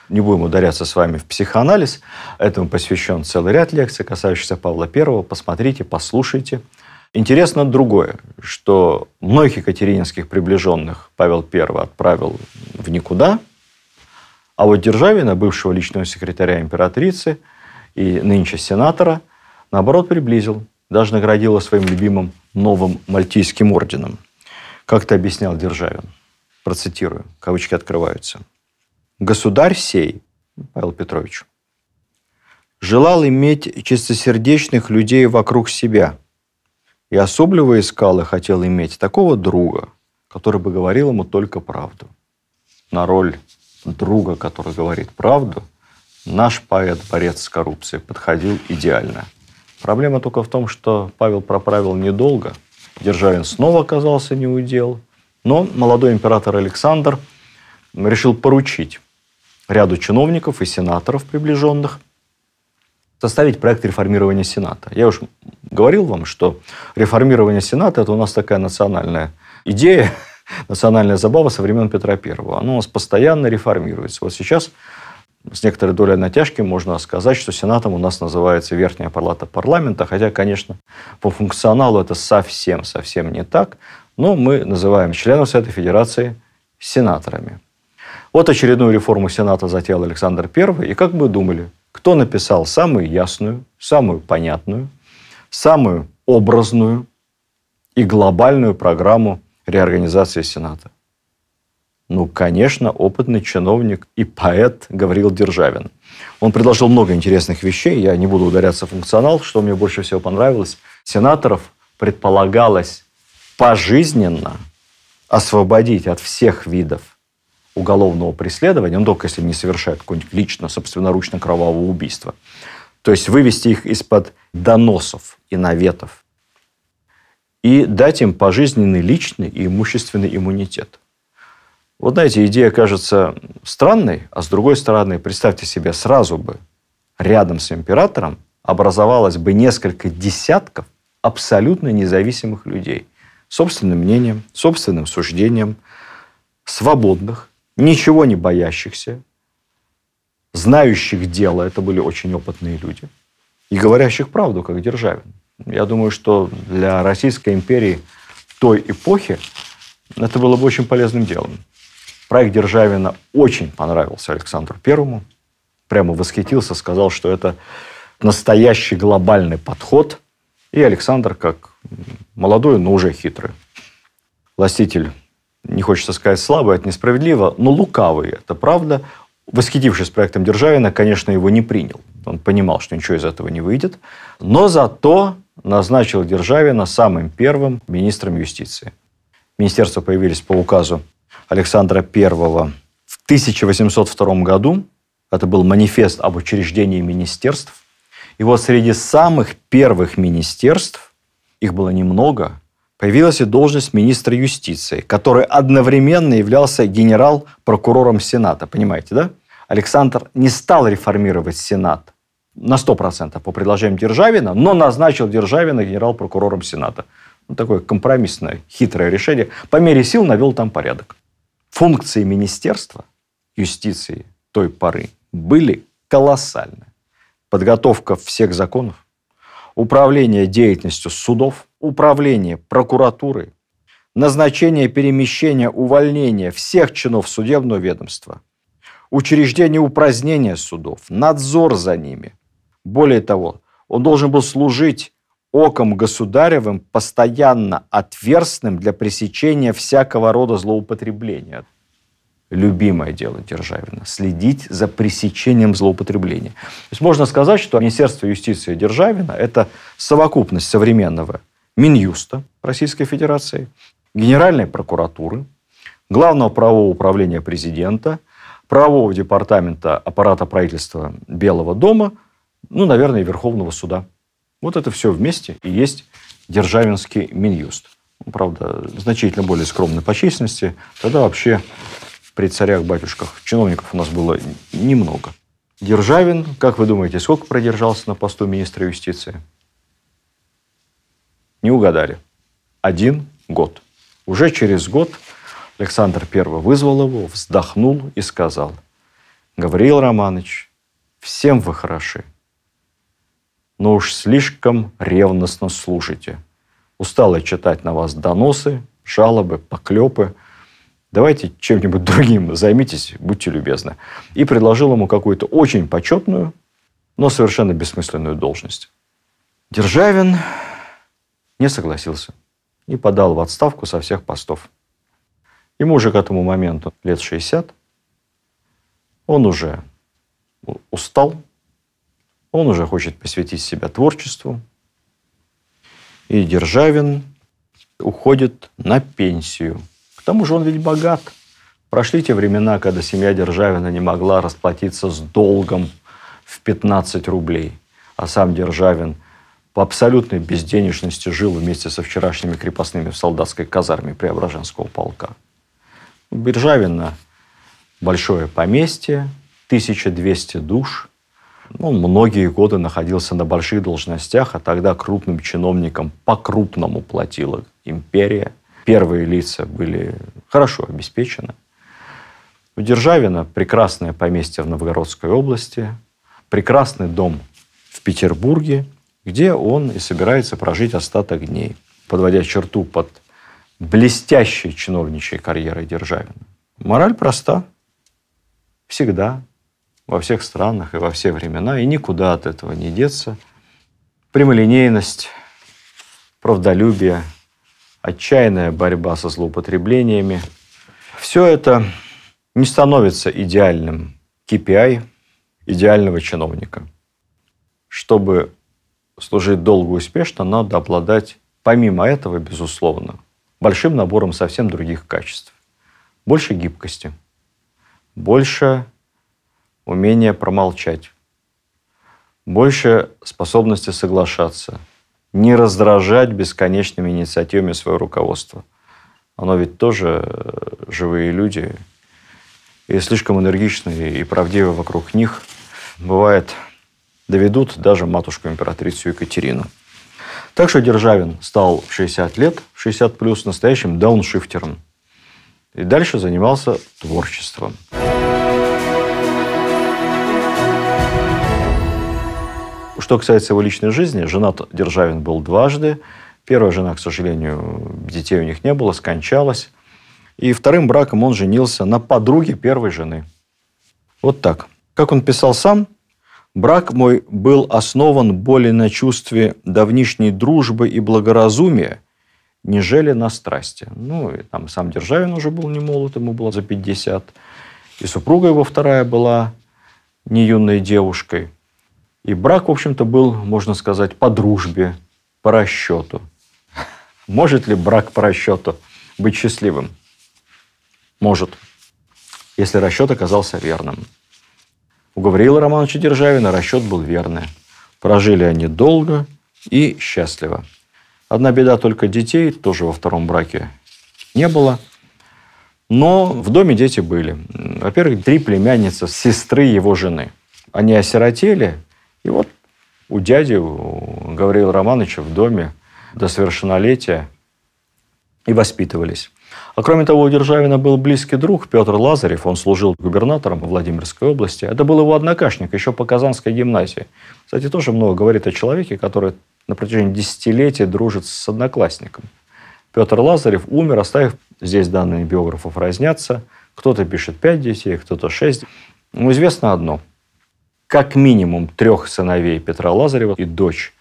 Не будем ударяться с вами в психоанализ. Этому посвящен целый ряд лекций, касающихся Павла I. Посмотрите, послушайте. Интересно другое, что многих екатерининских приближенных Павел I отправил в никуда, а вот Державина, бывшего личного секретаря императрицы, и нынче сенатора, наоборот, приблизил, даже наградил его своим любимым новым мальтийским орденом. Как это объяснял Державин, процитирую, кавычки открываются. «Государь сей, Павел Петрович, желал иметь чистосердечных людей вокруг себя и особливо искал и хотел иметь такого друга, который бы говорил ему только правду. На роль друга, который говорит правду – Наш поэт, борец с коррупцией, подходил идеально. Проблема только в том, что Павел проправил недолго. Державин снова оказался неудел. Но молодой император Александр решил поручить ряду чиновников и сенаторов приближенных составить проект реформирования Сената. Я уж говорил вам, что реформирование Сената – это у нас такая национальная идея, [laughs] национальная забава со времен Петра I. Оно у нас постоянно реформируется. Вот сейчас с некоторой долей натяжки можно сказать, что Сенатом у нас называется Верхняя палата парламента, хотя, конечно, по функционалу это совсем-совсем не так, но мы называем членов Совета Федерации сенаторами. Вот очередную реформу Сената затеял Александр I, и как бы думали, кто написал самую ясную, самую понятную, самую образную и глобальную программу реорганизации Сената? Ну, конечно, опытный чиновник и поэт Гавриил Державин. Он предложил много интересных вещей. Я не буду ударяться в функционал, что мне больше всего понравилось. Сенаторов предполагалось пожизненно освободить от всех видов уголовного преследования, ну, только если не совершают какое-нибудь лично, собственноручно кровавого убийства. То есть вывести их из-под доносов и наветов и дать им пожизненный личный и имущественный иммунитет – вот знаете, идея кажется странной, а с другой стороны, представьте себе, сразу бы рядом с императором образовалось бы несколько десятков абсолютно независимых людей. Собственным мнением, собственным суждением, свободных, ничего не боящихся, знающих дело, это были очень опытные люди, и говорящих правду, как Державин. Я думаю, что для Российской империи той эпохи это было бы очень полезным делом. Проект Державина очень понравился Александру Первому. Прямо восхитился, сказал, что это настоящий глобальный подход. И Александр, как молодой, но уже хитрый властитель, не хочется сказать слабый, это несправедливо, но лукавый, это правда. Восхитившись проектом Державина, конечно, его не принял. Он понимал, что ничего из этого не выйдет. Но зато назначил Державина самым первым министром юстиции. Министерства появились по указу Александра I в 1802 году. Это был манифест об учреждении министерств. И вот среди самых первых министерств, их было немного, появилась и должность министра юстиции, который одновременно являлся генерал-прокурором Сената. Понимаете, да? Александр не стал реформировать Сенат на 100% по предложениям Державина, но назначил Державина генерал-прокурором Сената. Ну, такое компромиссное, хитрое решение. По мере сил навел там порядок функции Министерства юстиции той поры были колоссальны. Подготовка всех законов, управление деятельностью судов, управление прокуратурой, назначение, перемещение, увольнение всех чинов судебного ведомства, учреждение упразднения судов, надзор за ними. Более того, он должен был служить оком государевым, постоянно отверстным для пресечения всякого рода злоупотребления. Любимое дело Державина – следить за пресечением злоупотребления. То есть можно сказать, что Министерство юстиции Державина – это совокупность современного Минюста Российской Федерации, Генеральной прокуратуры, Главного правового управления президента, правового департамента аппарата правительства Белого дома, ну, наверное, Верховного суда. Вот это все вместе и есть державинский Минюст. Ну, правда, значительно более скромный по численности. Тогда вообще при царях-батюшках чиновников у нас было немного. Державин, как вы думаете, сколько продержался на посту министра юстиции? Не угадали. Один год. Уже через год Александр I вызвал его, вздохнул и сказал, «Гавриил Романович, всем вы хороши, но уж слишком ревностно слушайте. Устала читать на вас доносы, жалобы, поклепы. Давайте чем-нибудь другим займитесь, будьте любезны. И предложил ему какую-то очень почетную, но совершенно бессмысленную должность. Державин не согласился и подал в отставку со всех постов. Ему уже к этому моменту лет 60. Он уже устал он уже хочет посвятить себя творчеству. И Державин уходит на пенсию. К тому же он ведь богат. Прошли те времена, когда семья Державина не могла расплатиться с долгом в 15 рублей. А сам Державин по абсолютной безденежности жил вместе со вчерашними крепостными в солдатской казарме Преображенского полка. У Державина большое поместье, 1200 душ – ну, многие годы находился на больших должностях, а тогда крупным чиновникам по-крупному платила империя. Первые лица были хорошо обеспечены. У Державина прекрасное поместье в Новгородской области, прекрасный дом в Петербурге, где он и собирается прожить остаток дней, подводя черту под блестящей чиновничьей карьерой Державина. Мораль проста. Всегда во всех странах и во все времена, и никуда от этого не деться. Прямолинейность, правдолюбие, отчаянная борьба со злоупотреблениями. Все это не становится идеальным KPI идеального чиновника. Чтобы служить долго и успешно, надо обладать, помимо этого, безусловно, большим набором совсем других качеств. Больше гибкости, больше умение промолчать, больше способности соглашаться, не раздражать бесконечными инициативами свое руководство. Оно ведь тоже э, живые люди, и слишком энергичные и правдивы вокруг них, бывает, доведут даже матушку-императрицу Екатерину. Так что Державин стал в 60 лет, в 60 плюс, настоящим дауншифтером. И дальше занимался творчеством. Что касается его личной жизни, женат Державин был дважды. Первая жена, к сожалению, детей у них не было, скончалась. И вторым браком он женился на подруге первой жены. Вот так. Как он писал сам, брак мой был основан более на чувстве давнишней дружбы и благоразумия, нежели на страсти. Ну, и там сам Державин уже был не молод, ему было за 50. И супруга его вторая была не юной девушкой – и брак, в общем-то, был, можно сказать, по дружбе, по расчету. Может ли брак по расчету быть счастливым? Может, если расчет оказался верным. У Гавриила Романовича Державина расчет был верный. Прожили они долго и счастливо. Одна беда только детей, тоже во втором браке не было. Но в доме дети были. Во-первых, три племянницы сестры его жены. Они осиротели, и вот у дяди, у Гавриила Романовича в доме до совершеннолетия и воспитывались. А кроме того, у Державина был близкий друг Петр Лазарев. Он служил губернатором Владимирской области. Это был его однокашник еще по Казанской гимназии. Кстати, тоже много говорит о человеке, который на протяжении десятилетий дружит с одноклассником. Петр Лазарев умер, оставив здесь данные биографов разнятся. Кто-то пишет пять детей, кто-то шесть. Ну, известно одно – как минимум трех сыновей Петра Лазарева и дочь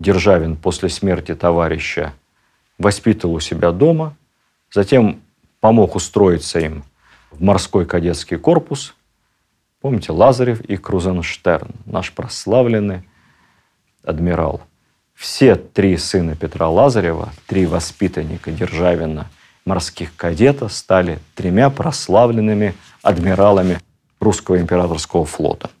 Державин после смерти товарища воспитывал у себя дома, затем помог устроиться им в морской кадетский корпус. Помните, Лазарев и Крузенштерн, наш прославленный адмирал. Все три сына Петра Лазарева, три воспитанника Державина, морских кадета, стали тремя прославленными адмиралами русского императорского флота –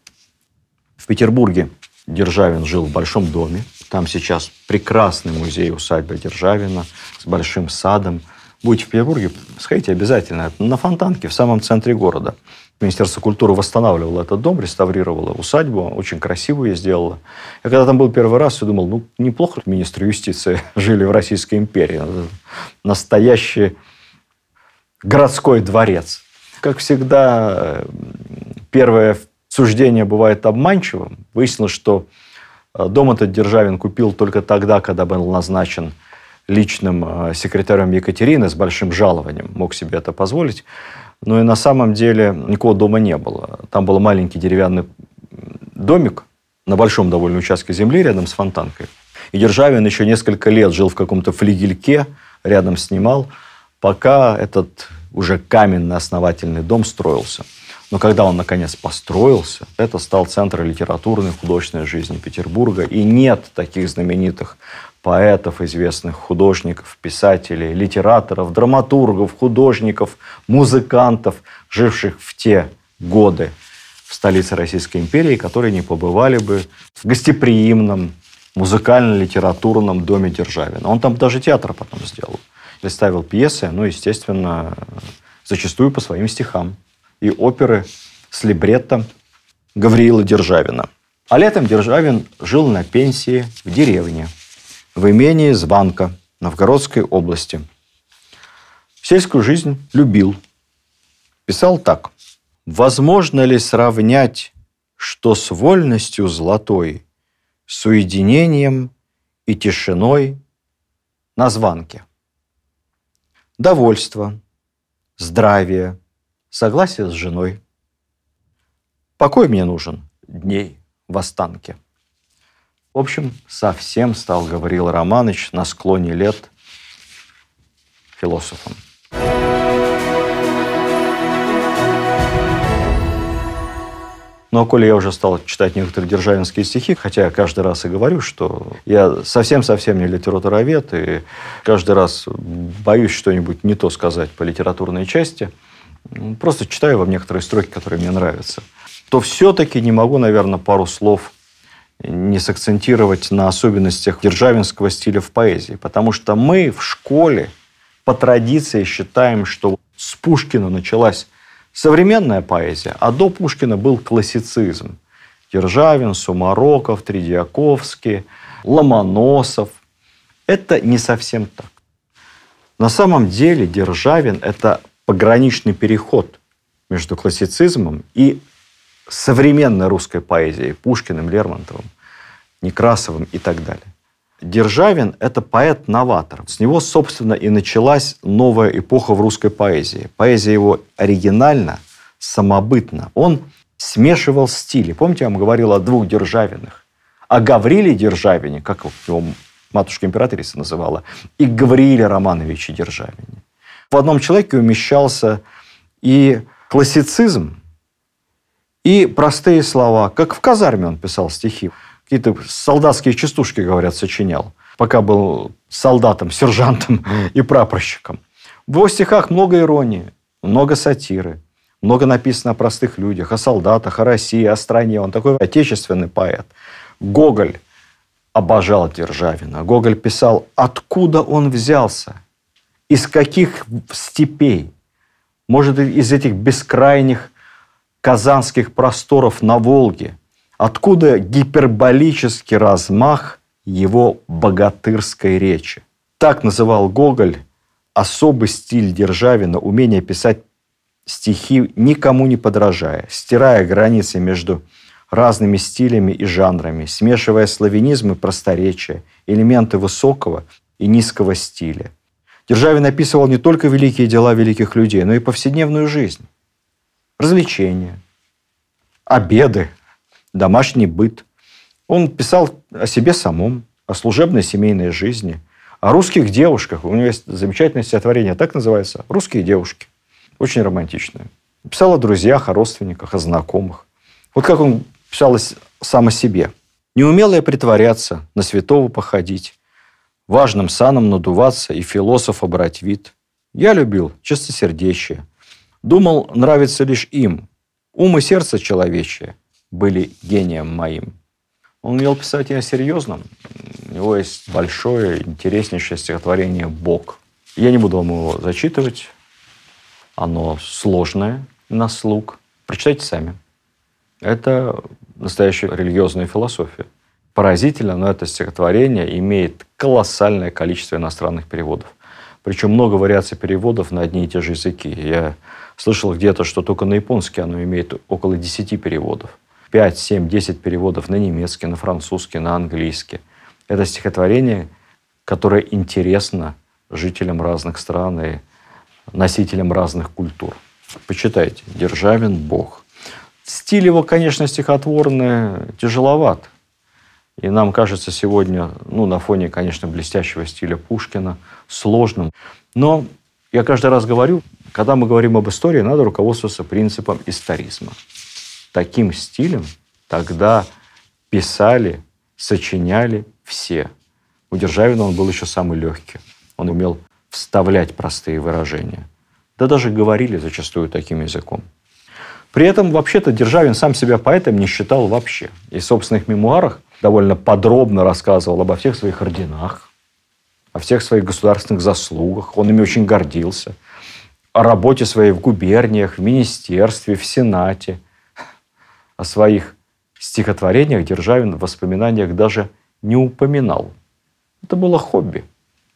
в Петербурге Державин жил в большом доме. Там сейчас прекрасный музей усадьбы Державина с большим садом. Будете в Петербурге, сходите обязательно. На Фонтанке, в самом центре города. Министерство культуры восстанавливало этот дом, реставрировало усадьбу, очень красивую сделало. Я когда там был первый раз, я думал, ну, неплохо министры юстиции [laughs] жили в Российской империи. Настоящий городской дворец. Как всегда, э, первое суждение бывает обманчивым. Выяснилось, что э, дом этот Державин купил только тогда, когда был назначен личным э, секретарем Екатерины с большим жалованием, мог себе это позволить. Но ну и на самом деле никакого дома не было. Там был маленький деревянный домик на большом довольно участке земли рядом с фонтанкой. И Державин еще несколько лет жил в каком-то флигельке, рядом снимал, пока этот уже каменный основательный дом строился – но когда он, наконец, построился, это стал центр литературной художественной жизни Петербурга. И нет таких знаменитых поэтов, известных художников, писателей, литераторов, драматургов, художников, музыкантов, живших в те годы в столице Российской империи, которые не побывали бы в гостеприимном музыкально-литературном доме Державина. Он там даже театр потом сделал. Представил пьесы, ну, естественно, зачастую по своим стихам и оперы с либретто Гавриила Державина. А летом Державин жил на пенсии в деревне, в имении Званка Новгородской области. Сельскую жизнь любил. Писал так. «Возможно ли сравнять, что с вольностью золотой, с уединением и тишиной на званке? Довольство, здравие – согласие с женой. Покой мне нужен дней в останке. В общем, совсем стал Гавриил Романович на склоне лет философом. Но коли я уже стал читать некоторые державинские стихи, хотя я каждый раз и говорю, что я совсем-совсем не литературовед, и каждый раз боюсь что-нибудь не то сказать по литературной части – ну, просто читаю вам некоторые строки, которые мне нравятся, то все-таки не могу, наверное, пару слов не сакцентировать на особенностях державинского стиля в поэзии. Потому что мы в школе по традиции считаем, что с Пушкина началась современная поэзия, а до Пушкина был классицизм. Державин, Сумароков, Тредиаковский, Ломоносов. Это не совсем так. На самом деле Державин – это пограничный переход между классицизмом и современной русской поэзией Пушкиным, Лермонтовым, Некрасовым и так далее. Державин – это поэт-новатор. С него, собственно, и началась новая эпоха в русской поэзии. Поэзия его оригинальна, самобытна. Он смешивал стили. Помните, я вам говорил о двух Державинах: О Гавриле Державине, как его матушка императрица называла, и Гаврииле Романовиче Державине в одном человеке умещался и классицизм, и простые слова. Как в казарме он писал стихи. Какие-то солдатские частушки, говорят, сочинял. Пока был солдатом, сержантом и прапорщиком. В его стихах много иронии, много сатиры. Много написано о простых людях, о солдатах, о России, о стране. Он такой отечественный поэт. Гоголь обожал Державина. Гоголь писал, откуда он взялся из каких степей, может, из этих бескрайних казанских просторов на Волге, откуда гиперболический размах его богатырской речи. Так называл Гоголь особый стиль Державина, умение писать стихи, никому не подражая, стирая границы между разными стилями и жанрами, смешивая славянизм и просторечие, элементы высокого и низкого стиля – Державин описывал не только великие дела великих людей, но и повседневную жизнь. Развлечения, обеды, домашний быт. Он писал о себе самом, о служебной семейной жизни, о русских девушках. У него есть замечательное стихотворение, так называется «Русские девушки». Очень романтичное. Писал о друзьях, о родственниках, о знакомых. Вот как он писал сам о себе. "Не умел я притворяться, на святого походить, важным саном надуваться и философа брать вид. Я любил чистосердечие. Думал, нравится лишь им. Ум и сердце человечье были гением моим. Он умел писать и о серьезном. У него есть большое, интереснейшее стихотворение «Бог». Я не буду вам его зачитывать. Оно сложное на слуг. Прочитайте сами. Это настоящая религиозная философия. Поразительно, но это стихотворение имеет колоссальное количество иностранных переводов. Причем много вариаций переводов на одни и те же языки. Я слышал где-то, что только на японский оно имеет около 10 переводов. 5, 7, 10 переводов на немецкий, на французский, на английский. Это стихотворение, которое интересно жителям разных стран и носителям разных культур. Почитайте. Державин Бог. Стиль его, конечно, стихотворный, тяжеловат. И нам кажется сегодня, ну, на фоне, конечно, блестящего стиля Пушкина, сложным. Но я каждый раз говорю, когда мы говорим об истории, надо руководствоваться принципом историзма. Таким стилем тогда писали, сочиняли все. У Державина он был еще самый легкий. Он умел вставлять простые выражения. Да даже говорили зачастую таким языком. При этом, вообще-то, Державин сам себя поэтом не считал вообще. И в собственных мемуарах довольно подробно рассказывал обо всех своих орденах, о всех своих государственных заслугах. Он ими очень гордился. О работе своей в губерниях, в министерстве, в сенате. О своих стихотворениях Державин в воспоминаниях даже не упоминал. Это было хобби,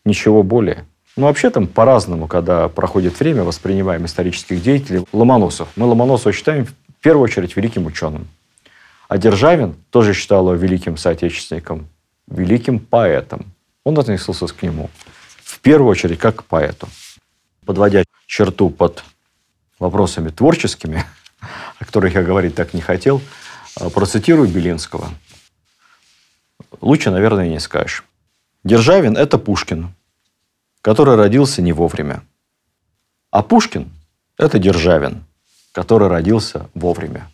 ничего более. Но вообще там по-разному, когда проходит время, воспринимаем исторических деятелей. Ломоносов. Мы Ломоносова считаем в первую очередь великим ученым. А Державин тоже считал его великим соотечественником, великим поэтом. Он относился к нему в первую очередь как к поэту. Подводя черту под вопросами творческими, о которых я говорить так не хотел, а, процитирую Белинского. Лучше, наверное, не скажешь. Державин – это Пушкин, который родился не вовремя. А Пушкин – это Державин, который родился вовремя.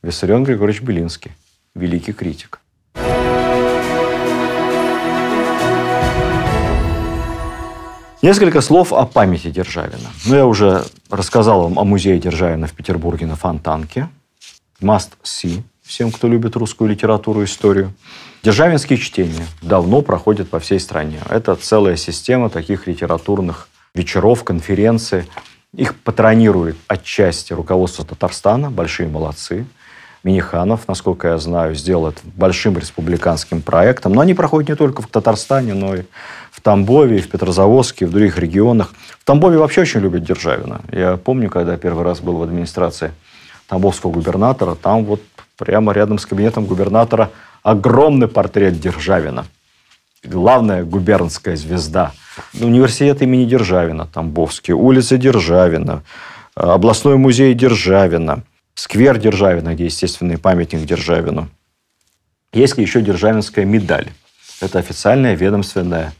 Виссарион Григорьевич Белинский, великий критик. Несколько слов о памяти Державина. Ну, я уже рассказал вам о музее Державина в Петербурге на Фонтанке. Must see всем, кто любит русскую литературу и историю. Державинские чтения давно проходят по всей стране. Это целая система таких литературных вечеров, конференций. Их патронирует отчасти руководство Татарстана, большие молодцы. Миниханов, насколько я знаю, сделал это большим республиканским проектом. Но они проходят не только в Татарстане, но и в Тамбове, и в Петрозаводске, и в других регионах. В Тамбове вообще очень любят Державина. Я помню, когда первый раз был в администрации тамбовского губернатора, там вот прямо рядом с кабинетом губернатора огромный портрет Державина. Главная губернская звезда. Университет имени Державина, Тамбовский, улица Державина, областной музей Державина – сквер Державина, где естественный памятник Державину. Есть ли еще Державинская медаль. Это официальная ведомственная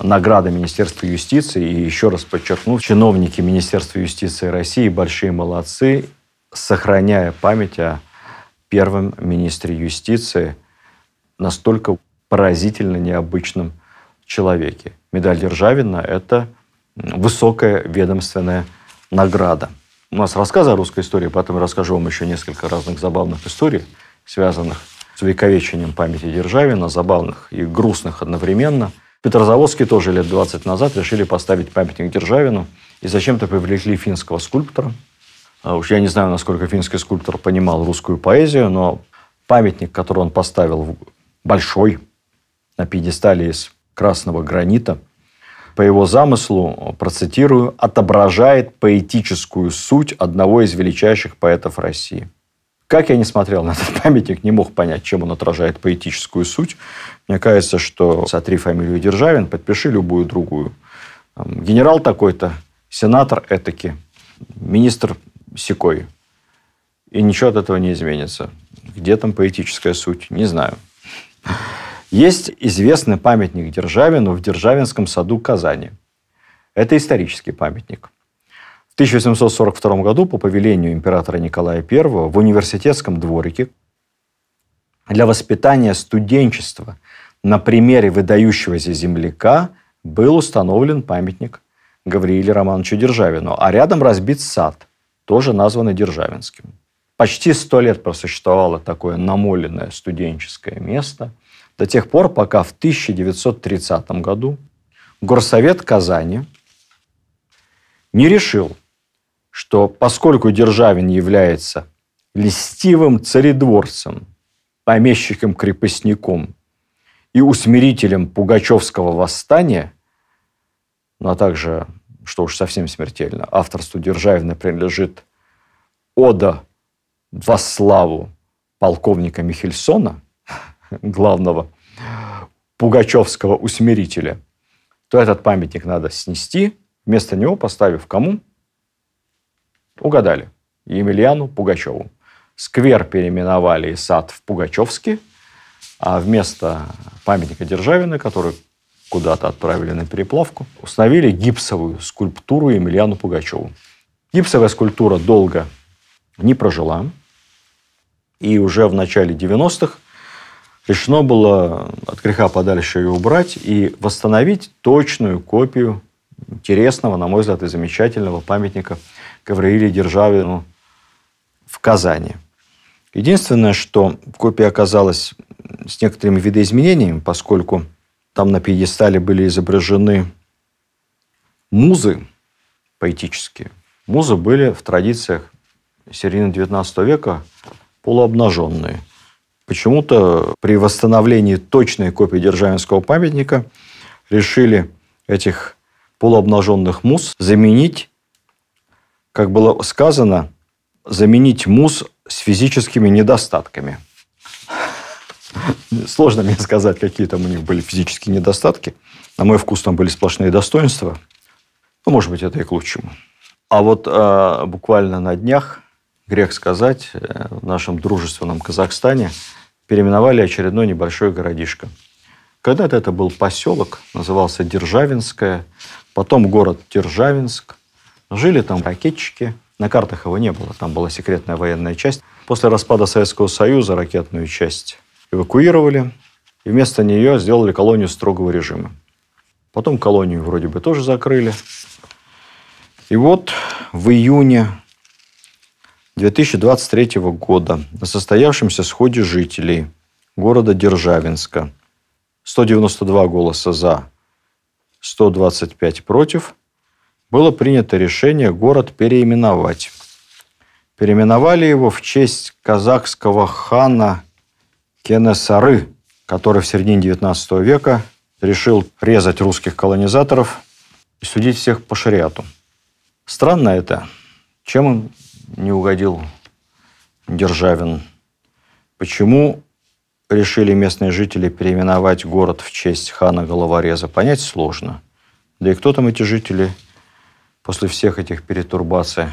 награда Министерства юстиции. И еще раз подчеркну, чиновники Министерства юстиции России большие молодцы, сохраняя память о первом министре юстиции, настолько поразительно необычном человеке. Медаль Державина – это высокая ведомственная награда – у нас рассказы о русской истории, потом я расскажу вам еще несколько разных забавных историй, связанных с вековечением памяти Державина, забавных и грустных одновременно. Петрозаводские тоже лет 20 назад решили поставить памятник Державину и зачем-то привлекли финского скульптора. А уж я не знаю, насколько финский скульптор понимал русскую поэзию, но памятник, который он поставил большой, на пьедестале из красного гранита – по его замыслу, процитирую, отображает поэтическую суть одного из величайших поэтов России. Как я не смотрел на этот [laughs] памятник, не мог понять, чем он отражает поэтическую суть. Мне кажется, что сотри фамилию Державин, подпиши любую другую. Генерал такой-то, сенатор этаки, министр секой. И ничего от этого не изменится. Где там поэтическая суть, не знаю. Есть известный памятник Державину в Державинском саду Казани. Это исторический памятник. В 1842 году по повелению императора Николая I в университетском дворике для воспитания студенчества на примере выдающегося земляка был установлен памятник Гаврииле Романовичу Державину, а рядом разбит сад, тоже названный Державинским. Почти сто лет просуществовало такое намоленное студенческое место – до тех пор, пока в 1930 году Горсовет Казани не решил, что поскольку Державин является листивым царедворцем, помещиком-крепостником и усмирителем Пугачевского восстания, ну а также, что уж совсем смертельно, авторству Державина принадлежит ода во славу полковника Михельсона – главного пугачевского усмирителя, то этот памятник надо снести, вместо него поставив кому? Угадали. Емельяну Пугачеву. Сквер переименовали и сад в Пугачевский, а вместо памятника Державина, который куда-то отправили на переплавку, установили гипсовую скульптуру Емельяну Пугачеву. Гипсовая скульптура долго не прожила, и уже в начале 90-х решено было от греха подальше ее убрать и восстановить точную копию интересного, на мой взгляд, и замечательного памятника Гаврииле Державину в Казани. Единственное, что копия оказалась с некоторыми видоизменениями, поскольку там на пьедестале были изображены музы поэтические. Музы были в традициях середины XIX века полуобнаженные – Почему-то при восстановлении точной копии Державинского памятника решили этих полуобнаженных мус заменить, как было сказано, заменить мус с физическими недостатками. Сложно мне сказать, какие там у них были физические недостатки. На мой вкус там были сплошные достоинства. Ну, может быть, это и к лучшему. А вот э, буквально на днях грех сказать, э, в нашем дружественном Казахстане переименовали очередной небольшой городишко. Когда-то это был поселок, назывался Державинское, потом город Державинск. Жили там ракетчики, на картах его не было, там была секретная военная часть. После распада Советского Союза ракетную часть эвакуировали, и вместо нее сделали колонию строгого режима. Потом колонию вроде бы тоже закрыли. И вот в июне 2023 года на состоявшемся сходе жителей города Державинска 192 голоса «за», 125 «против» было принято решение город переименовать. Переименовали его в честь казахского хана Кенесары, который в середине 19 века решил резать русских колонизаторов и судить всех по шариату. Странно это. Чем не угодил Державин. Почему решили местные жители переименовать город в честь хана Головореза, понять сложно. Да и кто там эти жители после всех этих перетурбаций,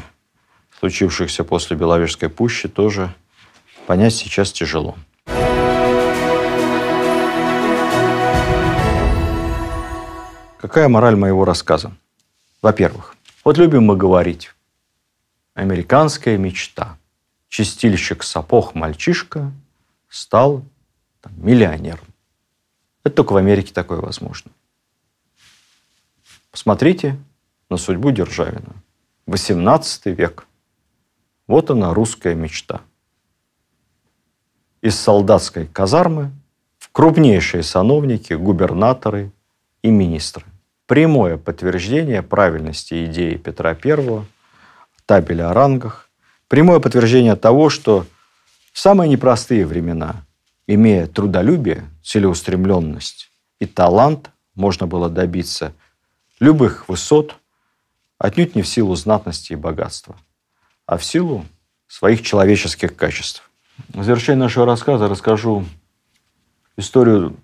случившихся после Беловежской пущи, тоже понять сейчас тяжело. Какая мораль моего рассказа? Во-первых, вот любим мы говорить, Американская мечта. Чистильщик сапог мальчишка стал там, миллионером. Это только в Америке такое возможно. Посмотрите на судьбу Державина. 18 век. Вот она, русская мечта. Из солдатской казармы в крупнейшие сановники, губернаторы и министры. Прямое подтверждение правильности идеи Петра I табель о рангах, прямое подтверждение того, что в самые непростые времена, имея трудолюбие, целеустремленность и талант, можно было добиться любых высот, отнюдь не в силу знатности и богатства, а в силу своих человеческих качеств. В завершение нашего рассказа расскажу историю,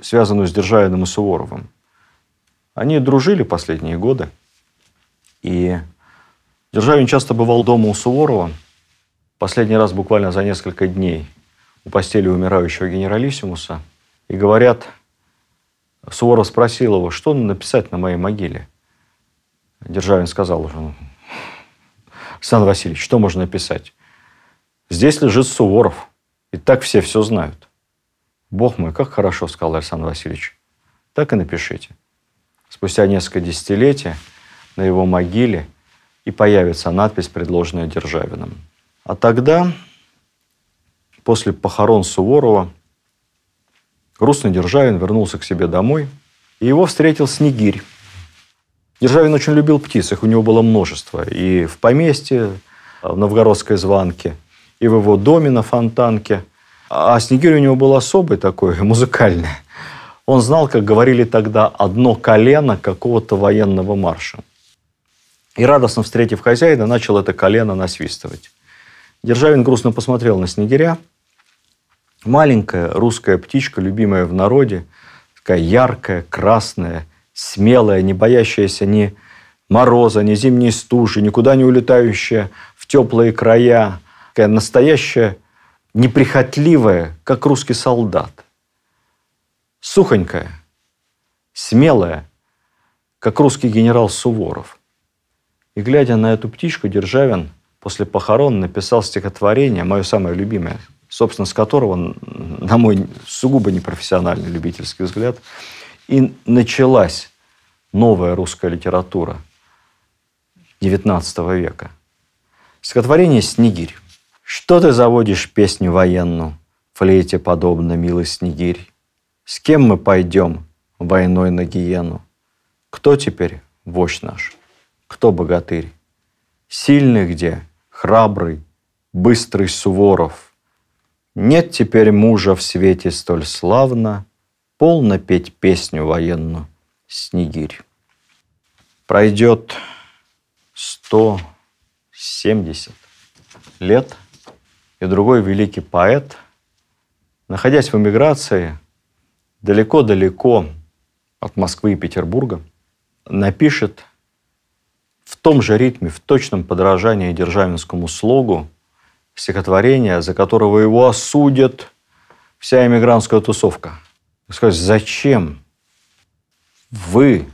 связанную с Державиным и Суворовым. Они дружили последние годы, и Державин часто бывал дома у Суворова, последний раз буквально за несколько дней у постели умирающего генералиссимуса. И говорят, Суворов спросил его, что написать на моей могиле. Державин сказал, «Ну, Александр Васильевич, что можно написать? Здесь лежит Суворов, и так все все знают. Бог мой, как хорошо, сказал Александр Васильевич. Так и напишите. Спустя несколько десятилетий на его могиле и появится надпись, предложенная Державиным. А тогда, после похорон Суворова, грустный Державин вернулся к себе домой, и его встретил Снегирь. Державин очень любил птиц, их у него было множество. И в поместье, в Новгородской званке, и в его доме на фонтанке. А Снегирь у него был особый такой, [laughs] музыкальный. Он знал, как говорили тогда, одно колено какого-то военного марша. И, радостно встретив хозяина, начал это колено насвистывать. Державин грустно посмотрел на снегиря. Маленькая русская птичка, любимая в народе, такая яркая, красная, смелая, не боящаяся ни мороза, ни зимней стужи, никуда не улетающая в теплые края, такая настоящая, неприхотливая, как русский солдат. Сухонькая, смелая, как русский генерал Суворов – и глядя на эту птичку, Державин после похорон написал стихотворение, мое самое любимое, собственно, с которого, на мой сугубо непрофессиональный любительский взгляд, и началась новая русская литература XIX века. Стихотворение «Снегирь». «Что ты заводишь песню военную, флейте подобно, милый Снегирь? С кем мы пойдем войной на гиену? Кто теперь вождь наш?» Кто богатырь? Сильный где? Храбрый, быстрый Суворов. Нет теперь мужа в свете столь славно, Полно петь песню военную, Снегирь. Пройдет сто семьдесят лет, и другой великий поэт, находясь в эмиграции, далеко-далеко от Москвы и Петербурга, напишет том же ритме, в точном подражании державинскому слогу, стихотворение, за которого его осудят вся эмигрантская тусовка. Сказать, зачем вы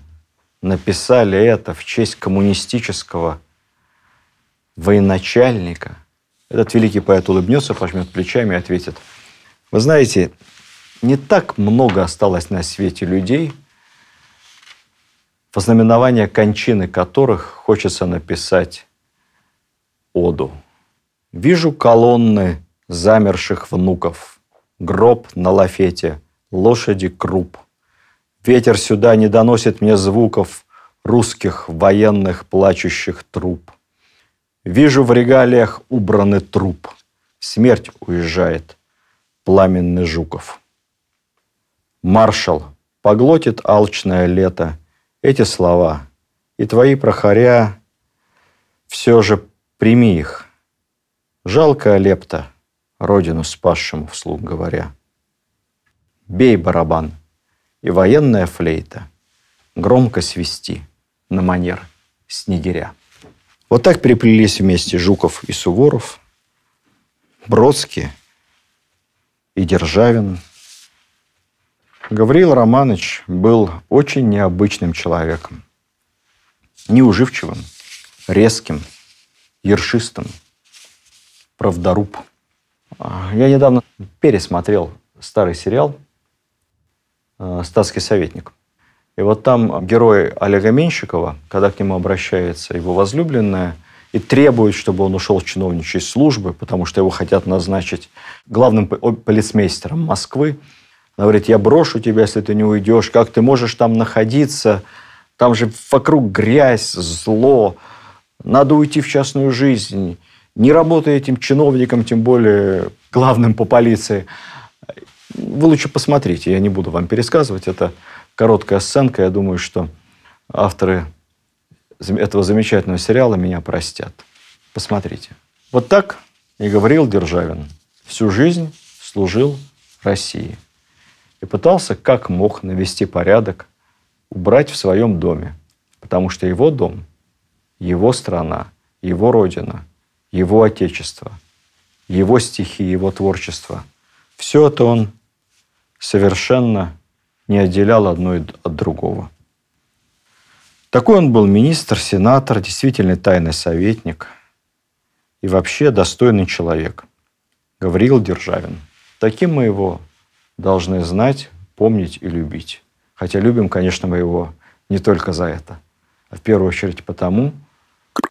написали это в честь коммунистического военачальника? Этот великий поэт улыбнется, пожмет плечами и ответит. Вы знаете, не так много осталось на свете людей – в знаменование кончины которых хочется написать оду. Вижу колонны замерших внуков, гроб на лафете, лошади круп. Ветер сюда не доносит мне звуков русских военных плачущих труп. Вижу в регалиях убраны труп. Смерть уезжает. Пламенный Жуков. Маршал поглотит алчное лето – эти слова и твои прохоря, все же прими их. Жалко Лепта, родину спасшему вслух говоря. Бей барабан, и военная флейта громко свисти на манер снегиря. Вот так переплелись вместе Жуков и Суворов, Бродский и Державин – Гавриил Романович был очень необычным человеком. Неуживчивым, резким, ершистым, правдоруб. А, я недавно пересмотрел старый сериал э, «Статский советник». И вот там герой Олега Менщикова, когда к нему обращается его возлюбленная – и требует, чтобы он ушел с чиновничьей службы, потому что его хотят назначить главным полицмейстером Москвы. Она говорит, я брошу тебя, если ты не уйдешь. Как ты можешь там находиться? Там же вокруг грязь, зло. Надо уйти в частную жизнь. Не работай этим чиновником, тем более главным по полиции. Вы лучше посмотрите, я не буду вам пересказывать. Это короткая сценка. Я думаю, что авторы этого замечательного сериала меня простят. Посмотрите. Вот так и говорил Державин. Всю жизнь служил России и пытался как мог навести порядок, убрать в своем доме, потому что его дом, его страна, его родина, его отечество, его стихи, его творчество, все это он совершенно не отделял одно от другого. Такой он был министр, сенатор, действительно тайный советник и вообще достойный человек. Гавриил Державин. Таким мы его должны знать, помнить и любить. Хотя любим, конечно, мы его не только за это, а в первую очередь потому,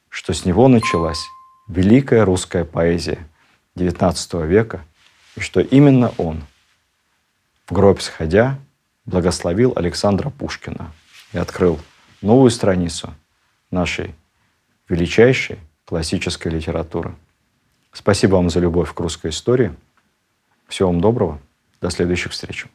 что с него началась великая русская поэзия XIX века, и что именно он, в гроб сходя, благословил Александра Пушкина и открыл новую страницу нашей величайшей классической литературы. Спасибо вам за любовь к русской истории. Всего вам доброго. До следующих встреч.